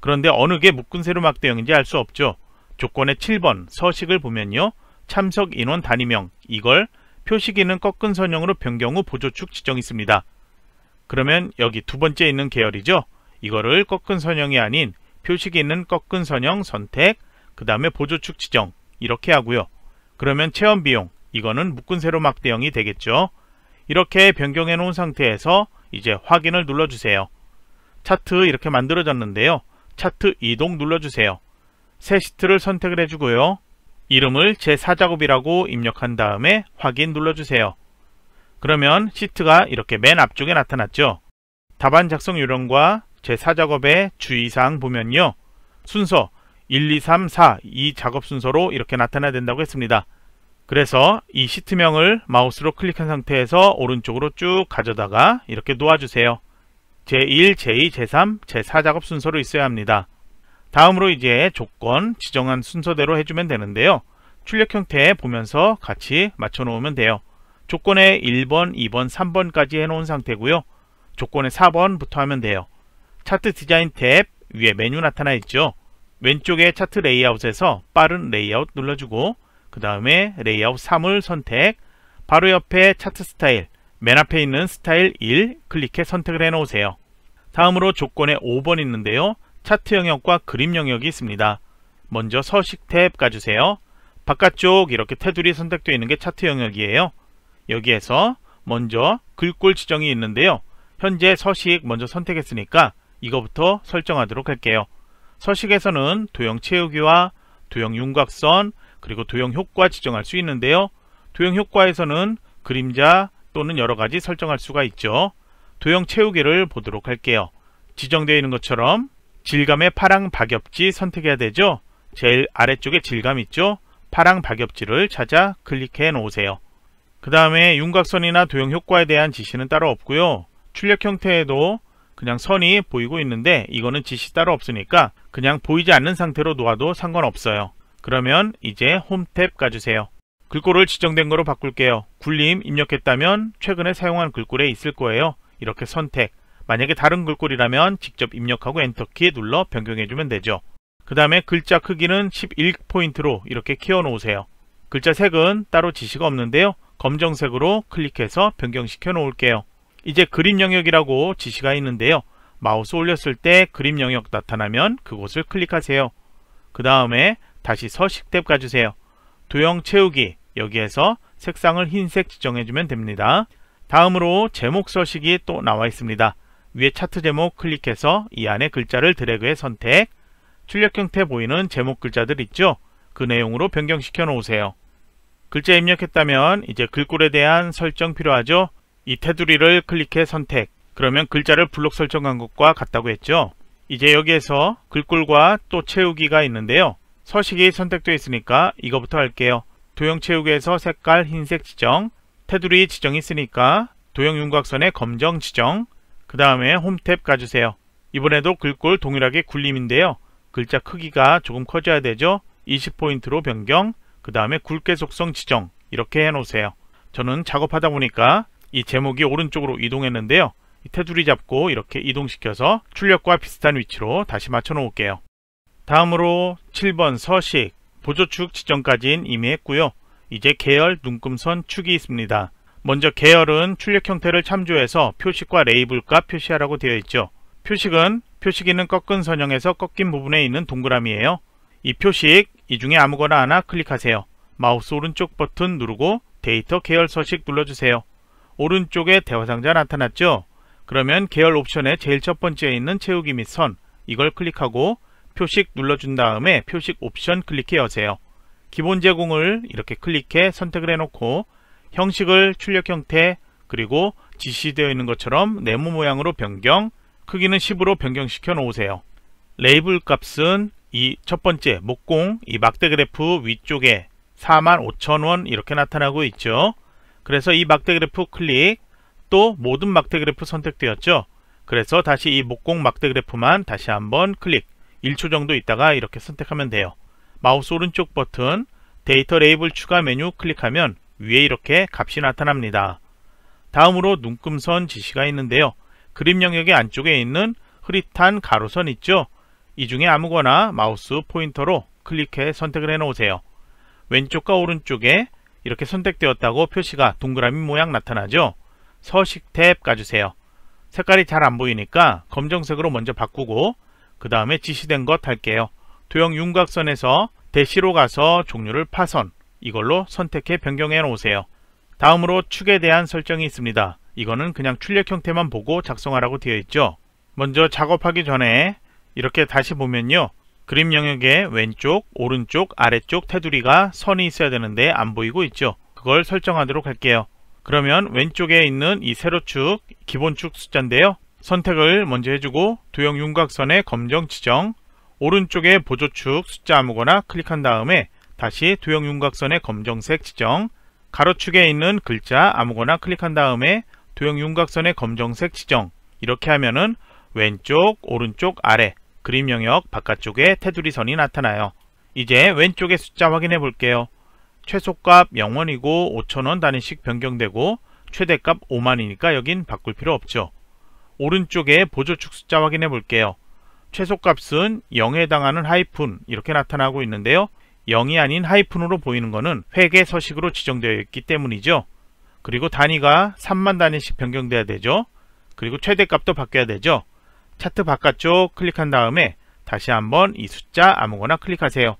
그런데 어느 게 묶은세로 막대형인지 알 수 없죠. 조건의 7번 서식을 보면요. 참석 인원 단위명 이걸 표시기는 꺾은 선형으로 변경 후 보조축 지정이 있습니다. 그러면 여기 두 번째 있는 계열이죠. 이거를 꺾은 선형이 아닌 표시기는 꺾은 선형 선택 그 다음에 보조축 지정 이렇게 하고요. 그러면 체험 비용 이거는 묶은 세로 막대형이 되겠죠. 이렇게 변경해 놓은 상태에서 이제 확인을 눌러주세요. 차트 이렇게 만들어졌는데요. 차트 이동 눌러주세요. 새 시트를 선택을 해주고요. 이름을 제4작업이라고 입력한 다음에 확인 눌러주세요. 그러면 시트가 이렇게 맨 앞쪽에 나타났죠. 답안 작성 요령과 제4작업의 주의사항 보면요. 순서 1, 2, 3, 4 이 작업 순서로 이렇게 나타나야 된다고 했습니다. 그래서 이 시트명을 마우스로 클릭한 상태에서 오른쪽으로 쭉 가져다가 이렇게 놓아주세요. 제1, 제2, 제3, 제4 작업 순서로 있어야 합니다. 다음으로 이제 조건 지정한 순서대로 해주면 되는데요. 출력 형태 보면서 같이 맞춰놓으면 돼요. 조건에 1번, 2번, 3번까지 해놓은 상태고요. 조건에 4번부터 하면 돼요. 차트 디자인 탭 위에 메뉴 나타나 있죠. 왼쪽에 차트 레이아웃에서 빠른 레이아웃 눌러주고 그 다음에 레이아웃 3을 선택 바로 옆에 차트 스타일 맨 앞에 있는 스타일 1 클릭해 선택을 해놓으세요. 다음으로 조건에 5번 있는데요. 차트 영역과 그림 영역이 있습니다. 먼저 서식 탭 가주세요. 바깥쪽 이렇게 테두리 선택되어 있는 게 차트 영역이에요. 여기에서 먼저 글꼴 지정이 있는데요. 현재 서식 먼저 선택했으니까 이거부터 설정하도록 할게요. 서식에서는 도형 채우기와 도형 윤곽선 그리고 도형 효과 지정할 수 있는데요. 도형 효과에서는 그림자 또는 여러가지 설정할 수가 있죠. 도형 채우기를 보도록 할게요. 지정되어 있는 것처럼 질감의 파랑 박엽지 선택해야 되죠. 제일 아래쪽에 질감 있죠. 파랑 박엽지를 찾아 클릭해 놓으세요. 그 다음에 윤곽선이나 도형 효과에 대한 지시는 따로 없고요. 출력 형태에도 그냥 선이 보이고 있는데 이거는 지시 따로 없으니까 그냥 보이지 않는 상태로 놓아도 상관없어요. 그러면 이제 홈 탭 가주세요. 글꼴을 지정된 거로 바꿀게요. 굴림 입력했다면 최근에 사용한 글꼴에 있을 거예요. 이렇게 선택, 만약에 다른 글꼴이라면 직접 입력하고 엔터키 눌러 변경해주면 되죠. 그 다음에 글자 크기는 11포인트로 이렇게 키워놓으세요. 글자 색은 따로 지시가 없는데요. 검정색으로 클릭해서 변경시켜 놓을게요. 이제 그림 영역이라고 지시가 있는데요. 마우스 올렸을 때 그림 영역 나타나면 그곳을 클릭하세요. 그 다음에 다시 서식 탭 가주세요. 도형 채우기 여기에서 색상을 흰색 지정해주면 됩니다. 다음으로 제목 서식이 또 나와 있습니다. 위에 차트 제목 클릭해서 이 안에 글자를 드래그해 선택, 출력 형태 보이는 제목 글자들 있죠? 그 내용으로 변경시켜 놓으세요. 글자 입력했다면 이제 글꼴에 대한 설정 필요하죠? 이 테두리를 클릭해 선택, 그러면 글자를 블록 설정한 것과 같다고 했죠? 이제 여기에서 글꼴과 또 채우기가 있는데요. 서식이 선택되어 있으니까 이거부터 할게요. 도형 채우기에서 색깔 흰색 지정, 테두리 지정이 있으니까 도형 윤곽선의 검정 지정, 그 다음에 홈탭 가주세요. 이번에도 글꼴 동일하게 굴림인데요. 글자 크기가 조금 커져야 되죠. 20포인트로 변경, 그 다음에 굵게 속성 지정 이렇게 해놓으세요. 저는 작업하다 보니까 이 제목이 오른쪽으로 이동했는데요. 테두리 잡고 이렇게 이동시켜서 출력과 비슷한 위치로 다시 맞춰 놓을게요. 다음으로 7번 서식, 보조축 지정까지는 이미 했고요. 이제 계열 눈금선 축이 있습니다. 먼저 계열은 출력 형태를 참조해서 표식과 레이블값 표시하라고 되어 있죠. 표식은 표식이는 꺾은 선형에서 꺾인 부분에 있는 동그라미예요. 이 표식 이 중에 아무거나 하나 클릭하세요. 마우스 오른쪽 버튼 누르고 데이터 계열 서식 눌러주세요. 오른쪽에 대화상자 나타났죠? 그러면 계열 옵션에 제일 첫 번째에 있는 채우기 및 선 이걸 클릭하고 표식 눌러준 다음에 표식 옵션 클릭해 여세요. 기본 제공을 이렇게 클릭해 선택을 해놓고 형식을 출력 형태 그리고 지시되어 있는 것처럼 네모 모양으로 변경 크기는 10으로 변경시켜 놓으세요. 레이블 값은 이 첫 번째 목공 이 막대 그래프 위쪽에 45,000원 이렇게 나타나고 있죠. 그래서 이 막대 그래프 클릭 또 모든 막대 그래프 선택되었죠. 그래서 다시 이 목공 막대 그래프만 다시 한번 클릭 1초 정도 있다가 이렇게 선택하면 돼요. 마우스 오른쪽 버튼 데이터 레이블 추가 메뉴 클릭하면 위에 이렇게 값이 나타납니다. 다음으로 눈금선 지시가 있는데요. 그림 영역의 안쪽에 있는 흐릿한 가로선 있죠? 이 중에 아무거나 마우스 포인터로 클릭해 선택을 해놓으세요. 왼쪽과 오른쪽에 이렇게 선택되었다고 표시가 동그라미 모양 나타나죠? 서식 탭 까주세요. 색깔이 잘 안 보이니까 검정색으로 먼저 바꾸고 그 다음에 지시된 것 할게요. 도형 윤곽선에서 대시로 가서 종류를 파선, 이걸로 선택해 변경해 놓으세요. 다음으로 축에 대한 설정이 있습니다. 이거는 그냥 출력 형태만 보고 작성하라고 되어 있죠. 먼저 작업하기 전에 이렇게 다시 보면요. 그림 영역에 왼쪽, 오른쪽, 아래쪽 테두리가 선이 있어야 되는데 안 보이고 있죠. 그걸 설정하도록 할게요. 그러면 왼쪽에 있는 이 세로축, 기본축 숫자인데요. 선택을 먼저 해주고 도형 윤곽선의 검정 지정, 오른쪽에 보조축 숫자 아무거나 클릭한 다음에 다시 도형 윤곽선의 검정색 지정, 가로축에 있는 글자 아무거나 클릭한 다음에 도형 윤곽선의 검정색 지정 이렇게 하면은 왼쪽, 오른쪽, 아래 그림 영역 바깥쪽에 테두리선이 나타나요. 이제 왼쪽의 숫자 확인해 볼게요. 최소값 0원이고 5천원 단위씩 변경되고 최대값 5만이니까 여긴 바꿀 필요 없죠. 오른쪽에 보조축 숫자 확인해 볼게요. 최소값은 0에 해당하는 하이픈 이렇게 나타나고 있는데요. 0이 아닌 하이픈으로 보이는 것은 회계 서식으로 지정되어 있기 때문이죠. 그리고 단위가 3만 단위씩 변경돼야 되죠. 그리고 최대값도 바뀌어야 되죠. 차트 바깥쪽 클릭한 다음에 다시 한번 이 숫자 아무거나 클릭하세요.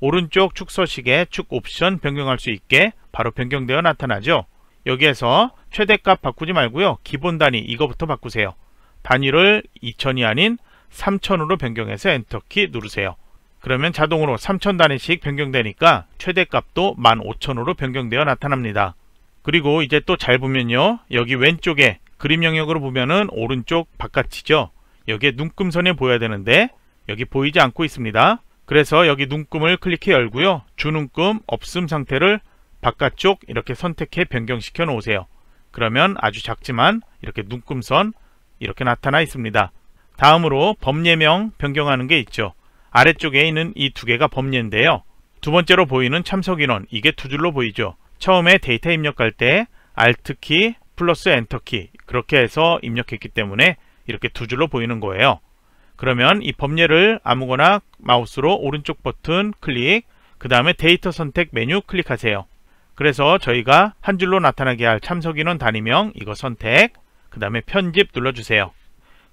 오른쪽 축 서식에 축 옵션 변경할 수 있게 바로 변경되어 나타나죠. 여기에서 최대값 바꾸지 말고요. 기본 단위 이거부터 바꾸세요. 단위를 2000이 아닌 3000으로 변경해서 엔터키 누르세요. 그러면 자동으로 3천 단위씩 변경되니까 최대값도 15,000으로 변경되어 나타납니다. 그리고 이제 또 잘 보면요. 여기 왼쪽에 그림 영역으로 보면은 오른쪽 바깥이죠. 여기에 눈금선이 보여야 되는데 여기 보이지 않고 있습니다. 그래서 여기 눈금을 클릭해 열고요. 주눈금 없음 상태를 바깥쪽 이렇게 선택해 변경시켜 놓으세요. 그러면 아주 작지만 이렇게 눈금선 이렇게 나타나 있습니다. 다음으로 범례명 변경하는 게 있죠. 아래쪽에 있는 이 두 개가 범례인데요. 두 번째로 보이는 참석 인원, 이게 두 줄로 보이죠. 처음에 데이터 입력할 때 Alt키 플러스 엔터키 그렇게 해서 입력했기 때문에 이렇게 두 줄로 보이는 거예요. 그러면 이 범례를 아무거나 마우스로 오른쪽 버튼 클릭, 그 다음에 데이터 선택 메뉴 클릭하세요. 그래서 저희가 한 줄로 나타나게 할 참석 인원 단위명 이거 선택, 그 다음에 편집 눌러주세요.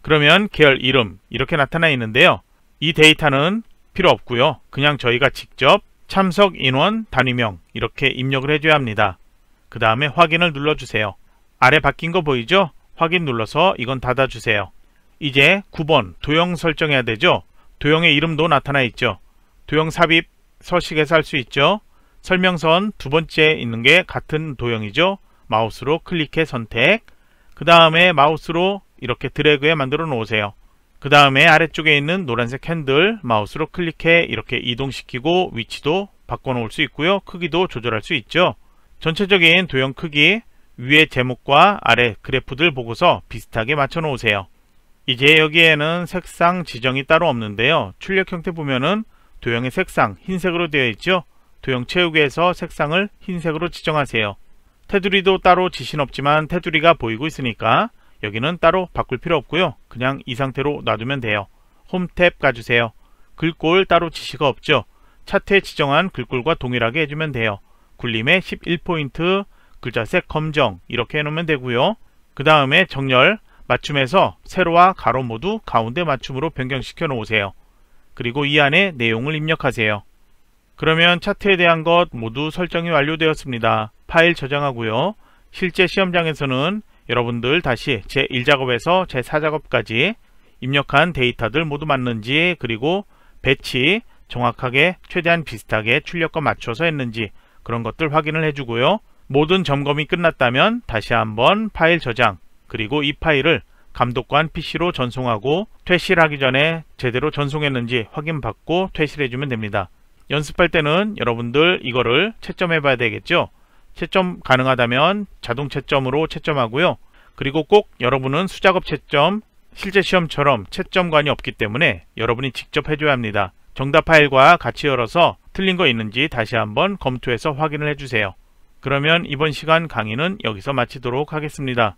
그러면 계열 이름 이렇게 나타나 있는데요. 이 데이터는 필요 없고요. 그냥 저희가 직접 참석 인원 단위명 이렇게 입력을 해줘야 합니다. 그 다음에 확인을 눌러주세요. 아래 바뀐 거 보이죠? 확인 눌러서 이건 닫아주세요. 이제 9번 도형 설정해야 되죠? 도형의 이름도 나타나 있죠. 도형 삽입 서식에서 할 수 있죠. 설명선 두 번째 있는 게 같은 도형이죠. 마우스로 클릭해 선택 그 다음에 마우스로 이렇게 드래그해 만들어 놓으세요. 그 다음에 아래쪽에 있는 노란색 핸들 마우스로 클릭해 이렇게 이동시키고 위치도 바꿔놓을 수 있고요. 크기도 조절할 수 있죠. 전체적인 도형 크기, 위에 제목과 아래 그래프들 보고서 비슷하게 맞춰 놓으세요. 이제 여기에는 색상 지정이 따로 없는데요. 출력 형태 보면은 도형의 색상 흰색으로 되어 있죠. 도형 채우기에서 색상을 흰색으로 지정하세요. 테두리도 따로 지신 없지만 테두리가 보이고 있으니까 여기는 따로 바꿀 필요 없고요. 그냥 이 상태로 놔두면 돼요. 홈탭 가주세요. 글꼴 따로 지시가 없죠. 차트에 지정한 글꼴과 동일하게 해주면 돼요. 굴림에 11포인트, 글자색 검정 이렇게 해놓으면 되고요. 그 다음에 정렬, 맞춤에서 세로와 가로 모두 가운데 맞춤으로 변경시켜 놓으세요. 그리고 이 안에 내용을 입력하세요. 그러면 차트에 대한 것 모두 설정이 완료되었습니다. 파일 저장하고요. 실제 시험장에서는 여러분들 다시 제1작업에서 제4작업까지 입력한 데이터들 모두 맞는지 그리고 배치 정확하게 최대한 비슷하게 출력과 맞춰서 했는지 그런 것들 확인을 해주고요. 모든 점검이 끝났다면 다시 한번 파일 저장 그리고 이 파일을 감독관 PC로 전송하고 퇴실하기 전에 제대로 전송했는지 확인받고 퇴실해주면 됩니다. 연습할 때는 여러분들 이거를 채점해 봐야 되겠죠. 채점 가능하다면 자동 채점으로 채점하고요. 그리고 꼭 여러분은 수작업 채점, 실제 시험처럼 채점관이 없기 때문에 여러분이 직접 해줘야 합니다. 정답 파일과 같이 열어서 틀린 거 있는지 다시 한번 검토해서 확인을 해주세요. 그러면 이번 시간 강의는 여기서 마치도록 하겠습니다.